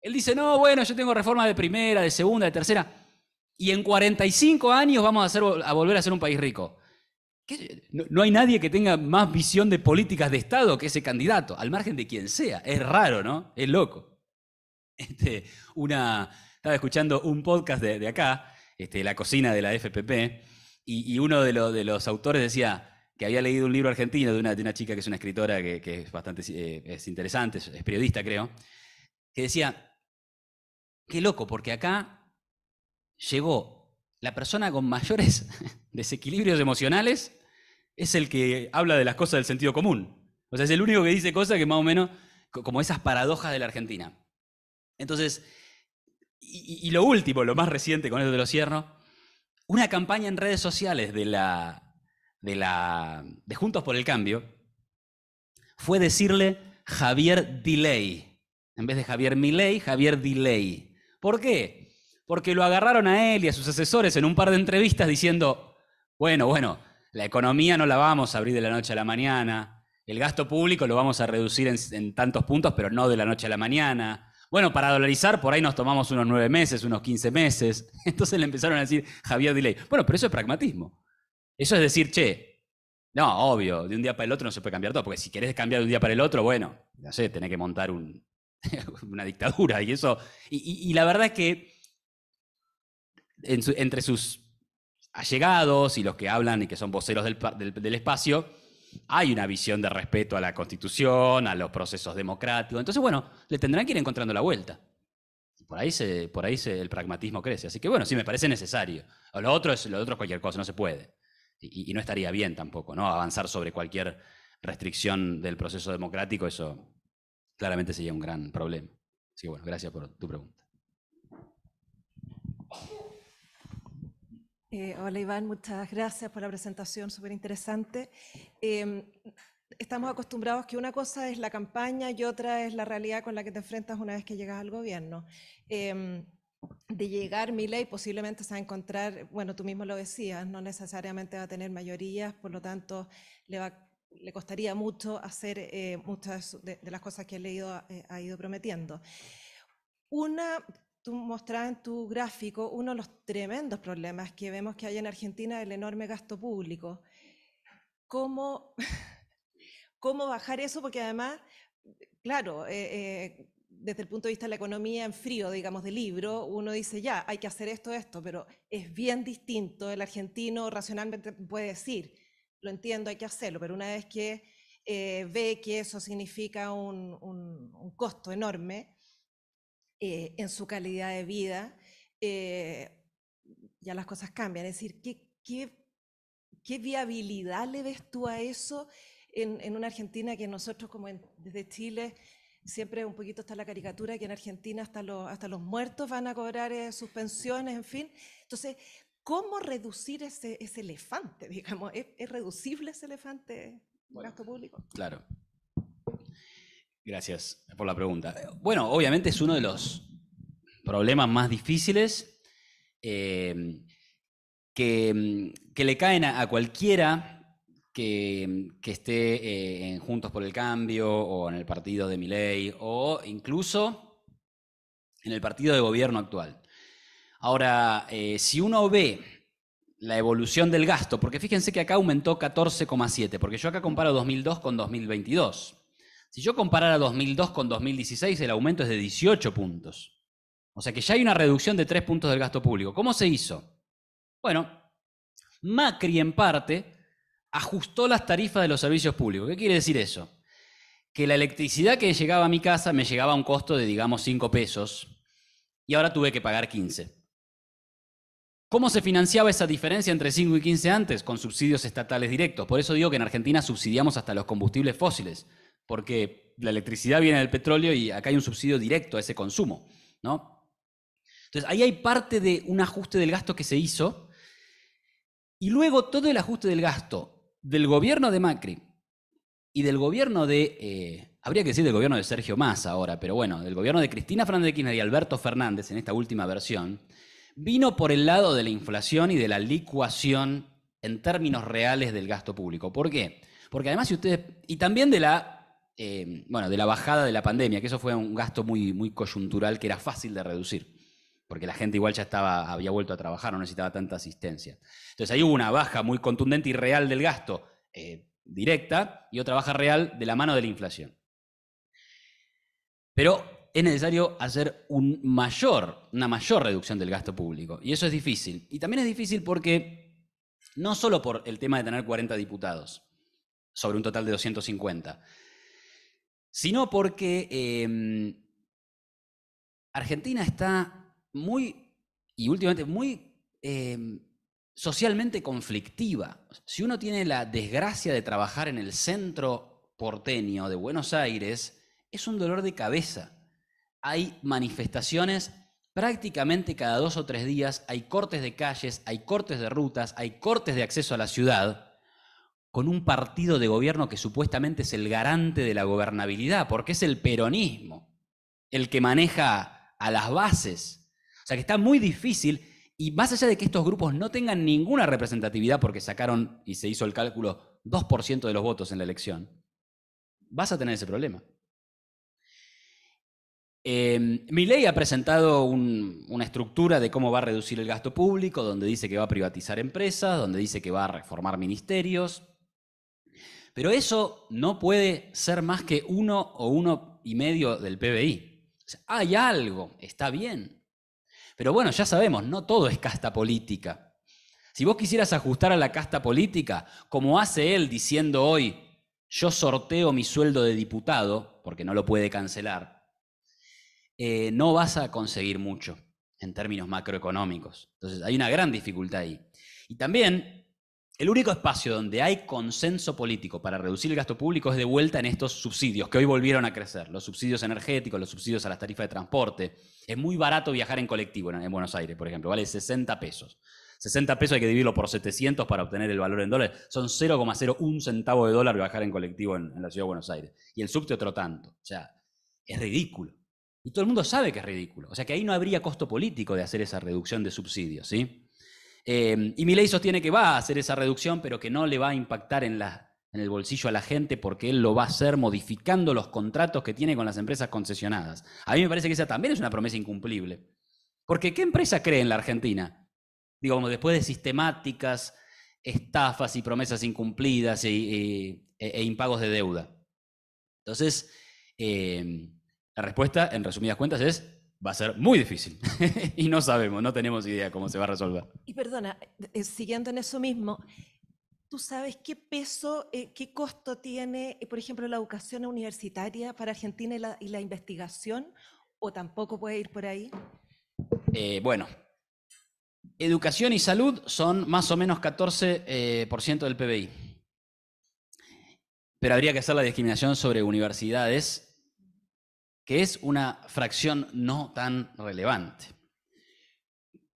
Él dice, no, bueno, yo tengo reformas de primera, de segunda, de tercera y en 45 años vamos a, volver a ser un país rico. No, hay nadie que tenga más visión de políticas de Estado que ese candidato, al margen de quien sea. Es raro, ¿no? Es loco. Este, una, estaba escuchando un podcast de, acá, este, La cocina de la FPP, y, uno de, los autores decía que había leído un libro argentino de una, chica que es una escritora que, es bastante eh, es interesante, es, es periodista, creo, que decía, qué loco, porque acá llegó la persona con mayores desequilibrios emocionales, es el que habla de las cosas del sentido común. O sea, es el único que dice cosas que más o menos, como esas paradojas de la Argentina. Entonces, y, lo último, lo más reciente, con eso de los cierro, una campaña en redes sociales de de Juntos por el Cambio, fue decirle Javier Delay. En vez de Javier Milei, Javier Delay. ¿Por qué? porque lo agarraron a él y a sus asesores en un par de entrevistas diciendo, bueno, bueno, la economía no la vamos a abrir de la noche a la mañana, el gasto público lo vamos a reducir en, tantos puntos, pero no de la noche a la mañana. Bueno, para dolarizar por ahí nos tomamos unos nueve meses, unos quince meses. Entonces le empezaron a decir Javier Diley, bueno, pero eso es pragmatismo. Eso es decir, che, no, obvio, de un día para el otro no se puede cambiar todo, porque si querés cambiar de un día para el otro, bueno, no sé, tenés que montar una dictadura y eso. y la verdad es que entre sus allegados y los que hablan y que son voceros del, espacio, hay una visión de respeto a la constitución, a los procesos democráticos. Entonces, bueno, le tendrán que ir encontrando la vuelta. Por ahí, se, por ahí se, el pragmatismo crece. Así que bueno, sí me parece necesario. Lo otro es, lo otro cualquier cosa, no se puede. Y, y, no estaría bien tampoco, ¿no? Avanzar sobre cualquier restricción del proceso democrático, eso claramente sería un gran problema. Así que bueno, gracias por tu pregunta. Eh, hola Iván, muchas gracias por la presentación, súper interesante. Em, estamos acostumbrados que una cosa es la campaña y otra es la realidad con la que te enfrentas una vez que llegas al gobierno. Em, de llegar ley posiblemente se va a encontrar, bueno, tú mismo lo decías, no necesariamente va a tener mayorías, por lo tanto le, va, le costaría mucho hacer eh, muchas de, las cosas que él ha eh, ha ido prometiendo. Una, tú mostrabas en tu gráfico uno de los tremendos problemas que vemos que hay en Argentina, el enorme gasto público. ¿Cómo, cómo bajar eso? Porque además, claro, eh, eh, desde el punto de vista de la economía en frío, digamos, de libro, uno dice, ya, hay que hacer esto, esto, pero es bien distinto. El argentino racionalmente puede decir, lo entiendo, hay que hacerlo, pero una vez que eh, ve que eso significa un, un, un costo enorme, eh, en su calidad de vida, eh, ya las cosas cambian. Es decir, ¿qué, qué, qué viabilidad le ves tú a eso en, en una Argentina que nosotros como desde Chile siempre un poquito está la caricatura que en Argentina hasta los, hasta los muertos van a cobrar eh, sus pensiones, en fin. Entonces, ¿cómo reducir ese, ese elefante, digamos? ¿Es, ¿Es, reducible ese elefante gasto público? Claro. Gracias por la pregunta. Eh, bueno, obviamente es uno de los problemas más difíciles eh, mm, que, le caen a, cualquiera que, esté eh, en Juntos por el Cambio o en el partido de Miley o incluso en el partido de gobierno actual. Ahora, si uno ve la evolución del gasto, porque fíjense que acá aumentó 14,7, porque yo acá comparo 2002 con 2022. Si yo comparara 2002 con 2016, el aumento es de 18 puntos. O sea que ya hay una reducción de 3 puntos del gasto público. ¿Cómo se hizo? Bueno, Macri en parte ajustó las tarifas de los servicios públicos. ¿Qué quiere decir eso? Que la electricidad que llegaba a mi casa me llegaba a un costo de, digamos, 5 pesos y ahora tuve que pagar 15. ¿Cómo se financiaba esa diferencia entre 5 y 15 antes? Con subsidios estatales directos. Por eso digo que en Argentina subsidiamos hasta los combustibles fósiles porque la electricidad viene del petróleo y acá hay un subsidio directo a ese consumo, ¿no? Entonces, ahí hay parte de un ajuste del gasto que se hizo y luego todo el ajuste del gasto del gobierno de Macri y del gobierno de, eh, habría que decir del gobierno de Sergio Massa ahora, pero bueno, del gobierno de Cristina Fernández y Alberto Fernández en esta última versión, vino por el lado de la inflación y de la licuación en términos reales del gasto público. ¿Por qué? Porque además si ustedes, y también de la Em, bueno, de la bajada de la pandemia, que eso fue un gasto muy, muy coyuntural que era fácil de reducir, porque la gente igual ya estaba, había vuelto a trabajar, no necesitaba tanta asistencia. Entonces ahí hubo una baja muy contundente y real del gasto eh, directa y otra baja real de la mano de la inflación. Pero es necesario hacer una mayor reducción del gasto público. Y eso es difícil. Y también es difícil porque, no solo por el tema de tener 40 diputados sobre un total de 250, sino porque em, Argentina está muy, y últimamente muy em, socialmente conflictiva. Si uno tiene la desgracia de trabajar en el centro porteño de Buenos Aires, es un dolor de cabeza. Hay manifestaciones prácticamente cada dos o tres días, hay cortes de calles, hay cortes de rutas, hay cortes de acceso a la ciudad con un partido de gobierno que supuestamente es el garante de la gobernabilidad, porque es el peronismo, el que maneja a las bases. O sea que está muy difícil, y más allá de que estos grupos no tengan ninguna representatividad, porque sacaron, y se hizo el cálculo, 2% de los votos en la elección, vas a tener ese problema. Em, Mi ley ha presentado una estructura de cómo va a reducir el gasto público, donde dice que va a privatizar empresas, donde dice que va a reformar ministerios, pero eso no puede ser más que uno o uno y medio del PBI. hay algo, está bien. Pero bueno, ya sabemos, no todo es casta política. Si vos quisieras ajustar a la casta política, como hace él diciendo hoy, yo sorteo mi sueldo de diputado, porque no lo puede cancelar, eh, no vas a conseguir mucho en términos macroeconómicos. Entonces, hay una gran dificultad ahí. Y también el único espacio donde hay consenso político para reducir el gasto público es de vuelta en estos subsidios, que hoy volvieron a crecer, los subsidios energéticos, los subsidios a las tarifas de transporte. Es muy barato viajar en colectivo en Buenos Aires, por ejemplo, vale 60 pesos. 60 pesos hay que dividirlo por 700 para obtener el valor en dólares. Son 0,01 centavo de dólar viajar en colectivo en, la ciudad de Buenos Aires. Y el subte otro tanto. O sea, es ridículo. Y todo el mundo sabe que es ridículo. O sea que ahí no habría costo político de hacer esa reducción de subsidios, ¿sí? Em, y Milei sostiene que va a hacer esa reducción, pero que no le va a impactar en, el bolsillo a la gente porque él lo va a hacer modificando los contratos que tiene con las empresas concesionadas. A mí me parece que esa también es una promesa incumplible. Porque ¿qué empresa cree en la Argentina? Digamos, después de sistemáticas, estafas y promesas incumplidas e, e, impagos de deuda. Entonces, em, la respuesta, en resumidas cuentas, es va a ser muy difícil y no sabemos, no tenemos idea cómo se va a resolver. Y perdona, eh, siguiendo en eso mismo, ¿tú sabes qué peso, eh, qué costo tiene, eh, por ejemplo, la educación universitaria para Argentina y la, investigación? ¿O tampoco puede ir por ahí? bueno, educación y salud son más o menos 14% del PBI. Pero habría que hacer la discriminación sobre universidades que es una fracción no tan relevante.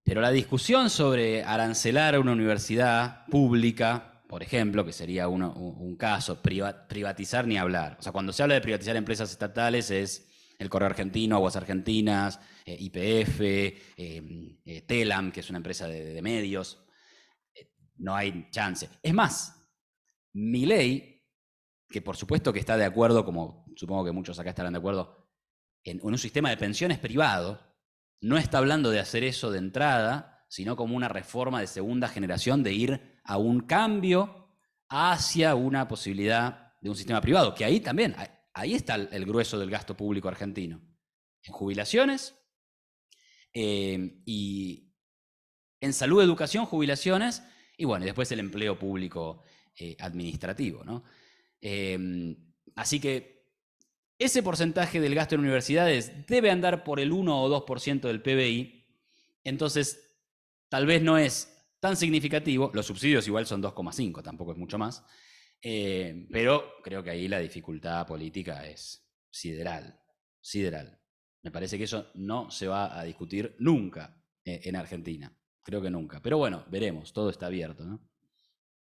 Pero la discusión sobre arancelar una universidad pública, por ejemplo, que sería un caso, privatizar ni hablar. O sea, cuando se habla de privatizar empresas estatales es el Correo Argentino, Aguas Argentinas, eh, IPF, em, eh, Telam, que es una empresa de, de medios. Eh, no hay chance. Es más, mi ley, que por supuesto que está de acuerdo, como supongo que muchos acá estarán de acuerdo, en un sistema de pensiones privado, no está hablando de hacer eso de entrada, sino como una reforma de segunda generación, de ir a un cambio hacia una posibilidad de un sistema privado, que ahí también, ahí está el grueso del gasto público argentino, en jubilaciones eh, y en salud, educación, jubilaciones, y bueno, y después el empleo público eh, administrativo. Eh, así que ese porcentaje del gasto en universidades debe andar por el 1 o 2% del PBI, entonces tal vez no es tan significativo, los subsidios igual son 2,5, tampoco es mucho más, eh, pero creo que ahí la dificultad política es sideral, sideral. Me parece que eso no se va a discutir nunca eh, en Argentina, creo que nunca, pero bueno, veremos, todo está abierto. ¿no?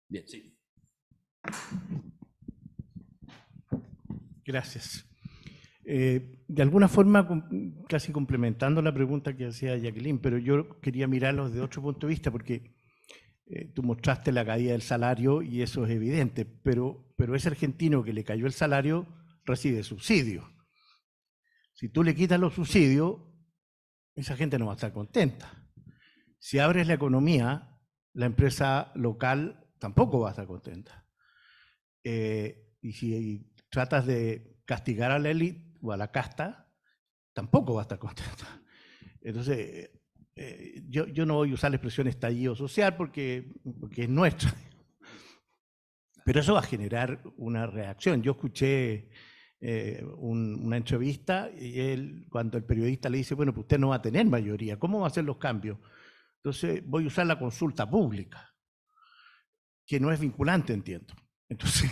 Bien, sí. Gracias. Eh, de alguna forma, casi complementando la pregunta que hacía Jacqueline, pero yo quería mirarlo desde otro punto de vista, porque eh, tú mostraste la caída del salario y eso es evidente, pero, pero ese argentino que le cayó el salario recibe subsidio. Si tú le quitas los subsidios, esa gente no va a estar contenta. Si abres la economía, la empresa local tampoco va a estar contenta. Eh, y si tratas de castigar a la élite, o a la casta, tampoco va a estar contenta. Entonces, eh, eh, yo, no voy a usar la expresión estallido social porque, es nuestra. Pero eso va a generar una reacción. Yo escuché eh, una entrevista y él, cuando el periodista le dice, bueno, pues usted no va a tener mayoría, ¿cómo va a hacer los cambios? Entonces voy a usar la consulta pública, que no es vinculante, entiendo. Entonces,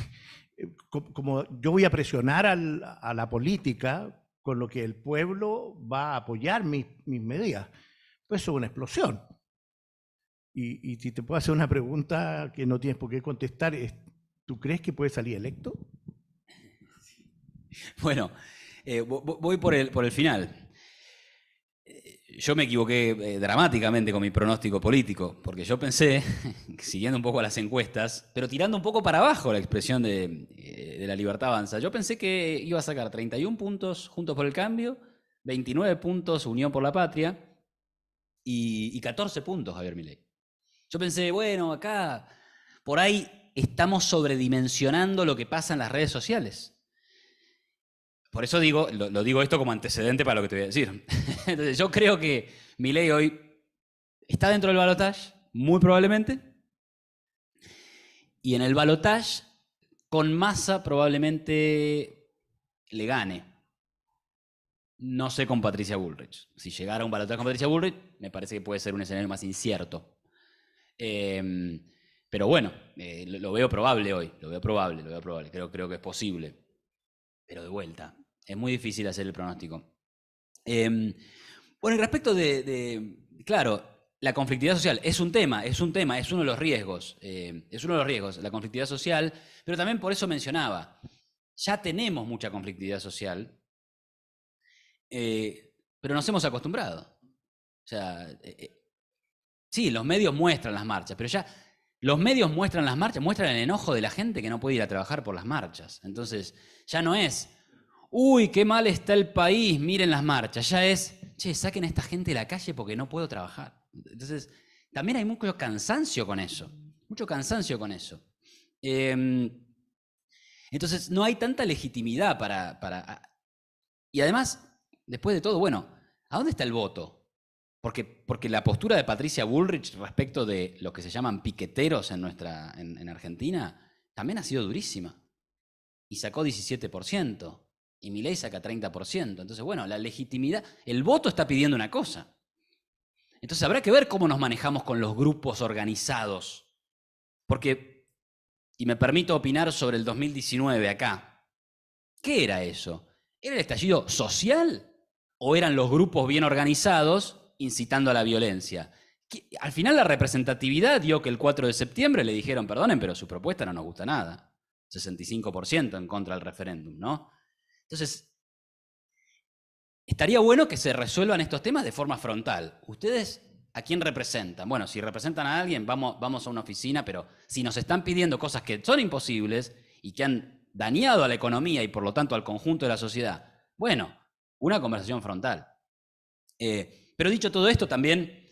como, yo voy a presionar a la política con lo que el pueblo va a apoyar mis, medidas. Pues es una explosión. Y, si te puedo hacer una pregunta que no tienes por qué contestar, ¿tú crees que puede salir electo? Bueno, eh, voy por el final yo me equivoqué eh, dramáticamente con mi pronóstico político, porque yo pensé, siguiendo un poco las encuestas, pero tirando un poco para abajo la expresión de, eh, la libertad avanza, yo pensé que iba a sacar 31 puntos Juntos por el Cambio, 29 puntos Unión por la Patria y, y 14 puntos Javier Milei. Yo pensé, bueno, acá por ahí estamos sobredimensionando lo que pasa en las redes sociales. Por eso digo, lo, digo esto como antecedente para lo que te voy a decir. Entonces, yo creo que mi ley hoy está dentro del balotage, muy probablemente, y en el balotage, con masa probablemente le gane. No sé con Patricia Bullrich. Si llegara un balotage con Patricia Bullrich, me parece que puede ser un escenario más incierto. Em, pero bueno, eh, lo, veo probable hoy, lo veo probable, lo veo probable, creo, creo que es posible. Pero de vuelta, es muy difícil hacer el pronóstico. Em, bueno, bueno, respecto de, claro, la conflictividad social es un tema, es un tema, es uno de los riesgos, em, es uno de los riesgos, la conflictividad social, pero también por eso mencionaba, ya tenemos mucha conflictividad social, eh, pero nos hemos acostumbrado. O sea, eh, eh, sí, los medios muestran las marchas, pero ya los medios muestran las marchas, muestran el enojo de la gente que no puede ir a trabajar por las marchas. Entonces, ya no es, uy, qué mal está el país, miren las marchas. Ya es, che, saquen a esta gente de la calle porque no puedo trabajar. Entonces, también hay mucho cansancio con eso. Mucho cansancio con eso. Em, entonces, no hay tanta legitimidad para... Y además, después de todo, bueno, ¿a dónde está el voto? Porque, la postura de Patricia Bullrich respecto de lo que se llaman piqueteros en, nuestra, en, Argentina también ha sido durísima. Y sacó 17%. Y Milei saca 30%. Entonces, bueno, la legitimidad, el voto está pidiendo una cosa. Entonces habrá que ver cómo nos manejamos con los grupos organizados. Porque, y me permito opinar sobre el 2019 acá, ¿qué era eso? ¿Era el estallido social? ¿O eran los grupos bien organizados incitando a la violencia. al final la representatividad dio que el 4 de septiembre le dijeron, perdonen, pero su propuesta no nos gusta nada. 65% en contra del referéndum, ¿no? Entonces, estaría bueno que se resuelvan estos temas de forma frontal. Ustedes, ¿a quién representan? Bueno, si representan a alguien, vamos, vamos a una oficina, pero si nos están pidiendo cosas que son imposibles y que han dañado a la economía y por lo tanto al conjunto de la sociedad, bueno, una conversación frontal. Eh, pero dicho todo esto, también,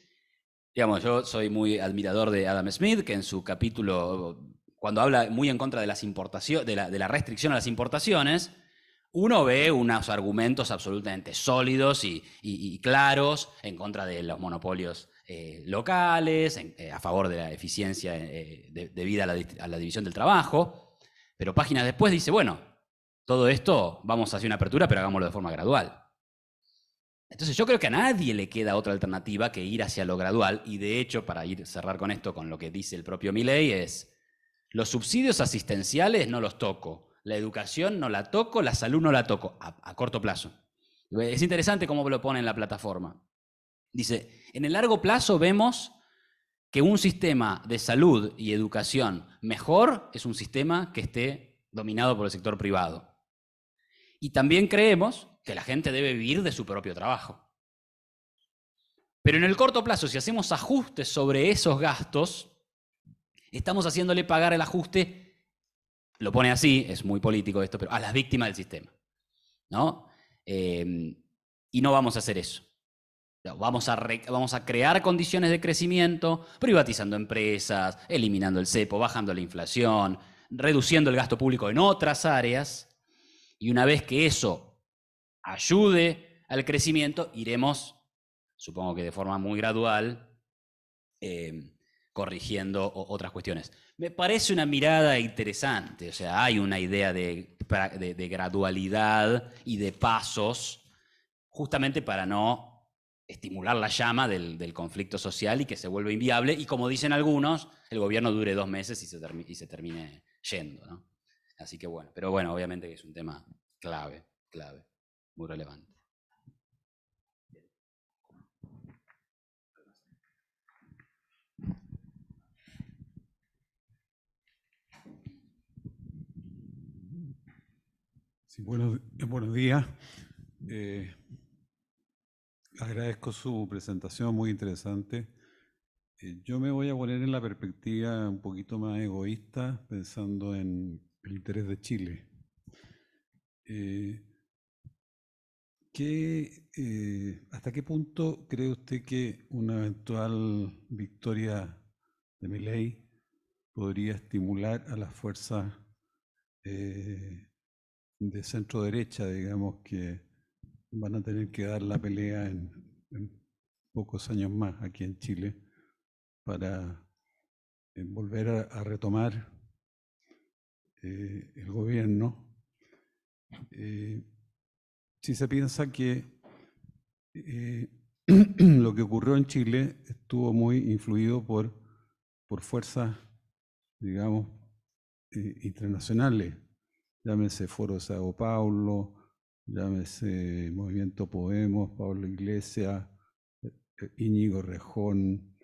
digamos, yo soy muy admirador de Adam Smith, que en su capítulo, cuando habla muy en contra de, las de, la, restricción a las importaciones, uno ve unos argumentos absolutamente sólidos y, claros en contra de los monopolios eh, locales, eh, a favor de la eficiencia eh, debido a la, a la, división del trabajo, pero páginas después dice, bueno, todo esto vamos hacia una apertura, pero hagámoslo de forma gradual. Entonces yo creo que a nadie le queda otra alternativa que ir hacia lo gradual y de hecho, para ir cerrar con esto, con lo que dice el propio Milei, es los subsidios asistenciales no los toco, la educación no la toco, la salud no la toco, a corto plazo. Es interesante cómo lo pone en la plataforma. Dice, en el largo plazo vemos que un sistema de salud y educación mejor es un sistema que esté dominado por el sector privado. Y también creemos que la gente debe vivir de su propio trabajo. Pero en el corto plazo, si hacemos ajustes sobre esos gastos, estamos haciéndole pagar el ajuste, lo pone así, es muy político esto, pero a las víctimas del sistema. ¿no? Em, y no vamos a hacer eso. Vamos a, vamos a crear condiciones de crecimiento, privatizando empresas, eliminando el cepo, bajando la inflación, reduciendo el gasto público en otras áreas. Y una vez que eso ayude al crecimiento, iremos, supongo que de forma muy gradual, em, corrigiendo otras cuestiones. Me parece una mirada interesante, o sea, hay una idea de, gradualidad y de pasos, justamente para no estimular la llama del, conflicto social y que se vuelva inviable, y como dicen algunos, el gobierno dure dos meses y se, y se termine yendo. Así que bueno, pero bueno, obviamente que es un tema clave, clave muy relevante. Sí, buenos, días. Eh, agradezco su presentación, muy interesante. Eh, yo me voy a poner en la perspectiva un poquito más egoísta, pensando en el interés de Chile. Eh, eh, ¿Hasta qué punto cree usted que una eventual victoria de ley podría estimular a las fuerzas eh, de centro derecha, digamos, que van a tener que dar la pelea en, pocos años más aquí en Chile para eh, volver a, retomar el gobierno? si se piensa que eh, lo que ocurrió en Chile estuvo muy influido por, por fuerzas, digamos, eh, internacionales, llámese Foro de Sao Paulo, llámese Movimiento Podemos, Pablo Iglesias, eh, Íñigo Rejón,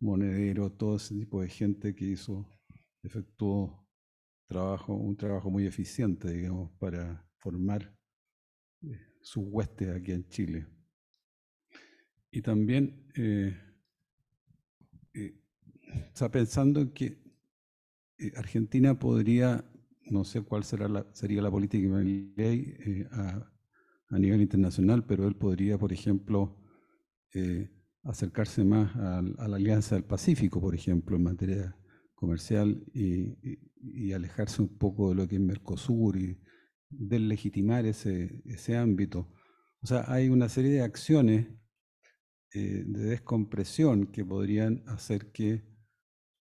Monedero, todo ese tipo de gente que hizo, efectuó trabajo, un trabajo muy eficiente, digamos, para formar sus huestes aquí en Chile. Y también está eh, eh, pensando que eh, Argentina podría, no sé cuál será sería la política ley a, nivel internacional, pero él podría, por ejemplo, acercarse más a, la Alianza del Pacífico, por ejemplo, en materia comercial y, y alejarse un poco de lo que es Mercosur y, legitimar ese, ese ámbito. O sea, hay una serie de acciones eh, de descompresión que podrían hacer que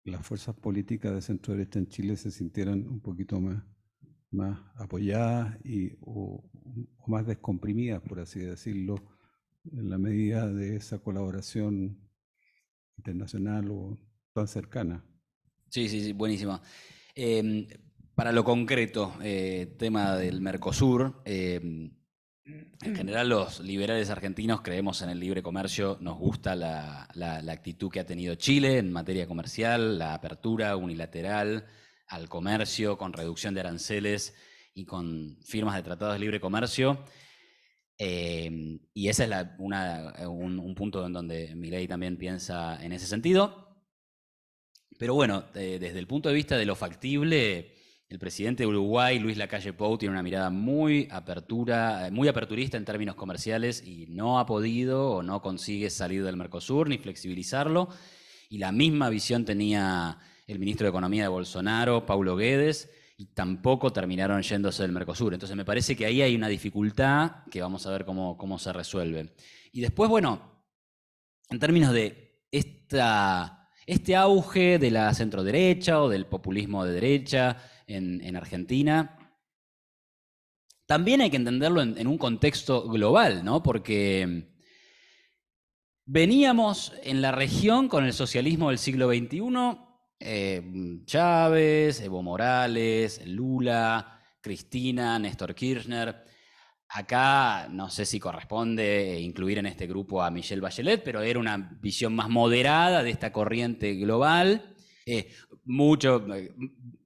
las fuerzas políticas de centro derecha en Chile se sintieran un poquito más, más apoyadas y, o, más descomprimidas, por así decirlo, en la medida de esa colaboración internacional o tan cercana. Sí, sí, sí, buenísima. Em, para lo concreto, eh, tema del Mercosur. Em, en general, los liberales argentinos creemos en el libre comercio, nos gusta la, actitud que ha tenido Chile en materia comercial, la apertura unilateral al comercio con reducción de aranceles y con firmas de tratados de libre comercio. Em, y ese es un, punto en donde Milei también piensa en ese sentido. Pero bueno, eh, desde el punto de vista de lo factible, el presidente de Uruguay, Luis Lacalle Pou, tiene una mirada muy apertura, eh, muy aperturista en términos comerciales y no ha podido o no consigue salir del Mercosur ni flexibilizarlo. Y la misma visión tenía el ministro de Economía de Bolsonaro, Paulo Guedes, y tampoco terminaron yéndose del Mercosur. Entonces me parece que ahí hay una dificultad que vamos a ver cómo, cómo se resuelve. Y después, bueno, en términos de esta, este auge de la centroderecha o del populismo de derecha, en, Argentina. También hay que entenderlo en, un contexto global, Porque mm, veníamos en la región con el socialismo del siglo XXI, eh, Chávez, Evo Morales, Lula, Cristina, Néstor Kirchner. Acá no sé si corresponde eh, incluir en este grupo a Michelle Bachelet, pero era una visión más moderada de esta corriente global. Eh, mucho, eh,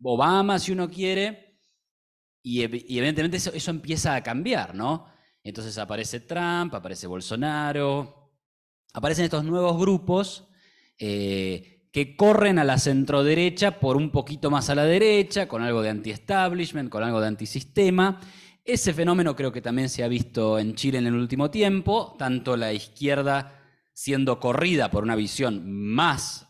Obama si uno quiere, y, evidentemente eso, empieza a cambiar, ¿no? Entonces aparece Trump, aparece Bolsonaro, aparecen estos nuevos grupos eh, que corren a la centroderecha por un poquito más a la derecha, con algo de anti-establishment, con algo de antisistema. Ese fenómeno creo que también se ha visto en Chile en el último tiempo, tanto la izquierda siendo corrida por una visión más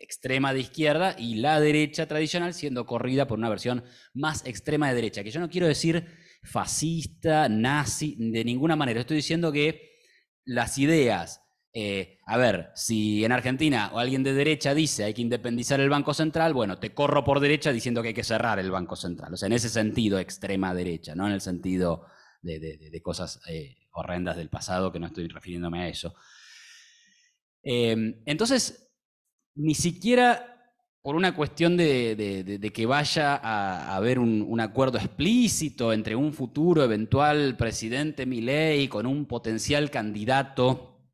extrema de izquierda y la derecha tradicional siendo corrida por una versión más extrema de derecha, que yo no quiero decir fascista, nazi, de ninguna manera. Estoy diciendo que las ideas, eh, a ver, si en Argentina o alguien de derecha dice hay que independizar el Banco Central, bueno, te corro por derecha diciendo que hay que cerrar el Banco Central. O sea, en ese sentido extrema derecha, no en el sentido de, cosas eh, horrendas del pasado, que no estoy refiriéndome a eso. Eh, entonces, ni siquiera por una cuestión de, que vaya a, haber un, acuerdo explícito entre un futuro eventual presidente Milei con un potencial candidato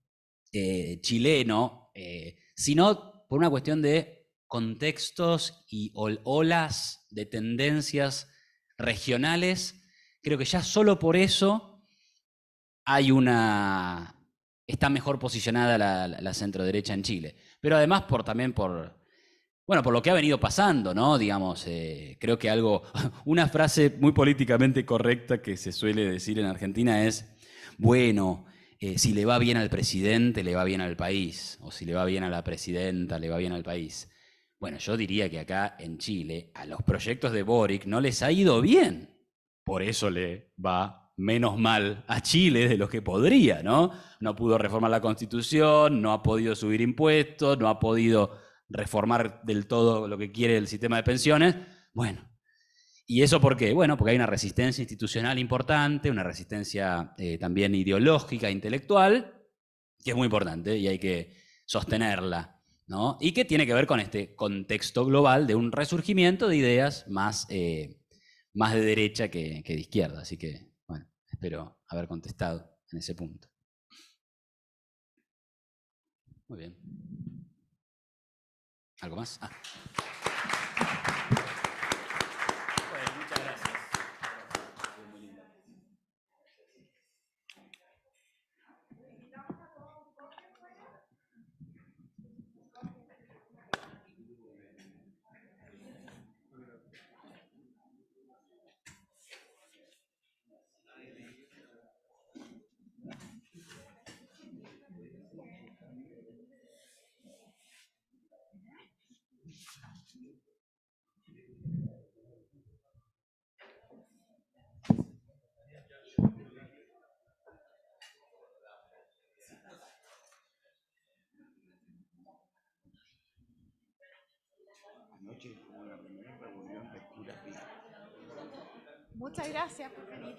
eh, chileno, eh, sino por una cuestión de contextos y olas de tendencias regionales. Creo que ya solo por eso hay está mejor posicionada la, centroderecha la centro derecha en Chile pero además por también por, bueno, por lo que ha venido pasando, ¿no? Digamos, eh, creo que algo, una frase muy políticamente correcta que se suele decir en Argentina es, bueno, eh, si le va bien al presidente, le va bien al país, o si le va bien a la presidenta, le va bien al país. Bueno, yo diría que acá en Chile a los proyectos de Boric no les ha ido bien, por eso le va menos mal, a Chile de lo que podría, ¿no? No pudo reformar la constitución, no ha podido subir impuestos, no ha podido reformar del todo lo que quiere el sistema de pensiones. Bueno, ¿y eso por qué? Bueno, porque hay una resistencia institucional importante, una resistencia eh, también ideológica, intelectual, que es muy importante y hay que sostenerla, ¿no? Y que tiene que ver con este contexto global de un resurgimiento de ideas más, eh, más de derecha que, que de izquierda. Así que Espero haber contestado en ese punto. Muy bien. ¿Algo más? Ah. Muchas gracias, por venir.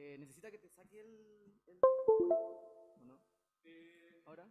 Eh, necesita que te saque el. el... ¿O no? Eh, ¿Ahora?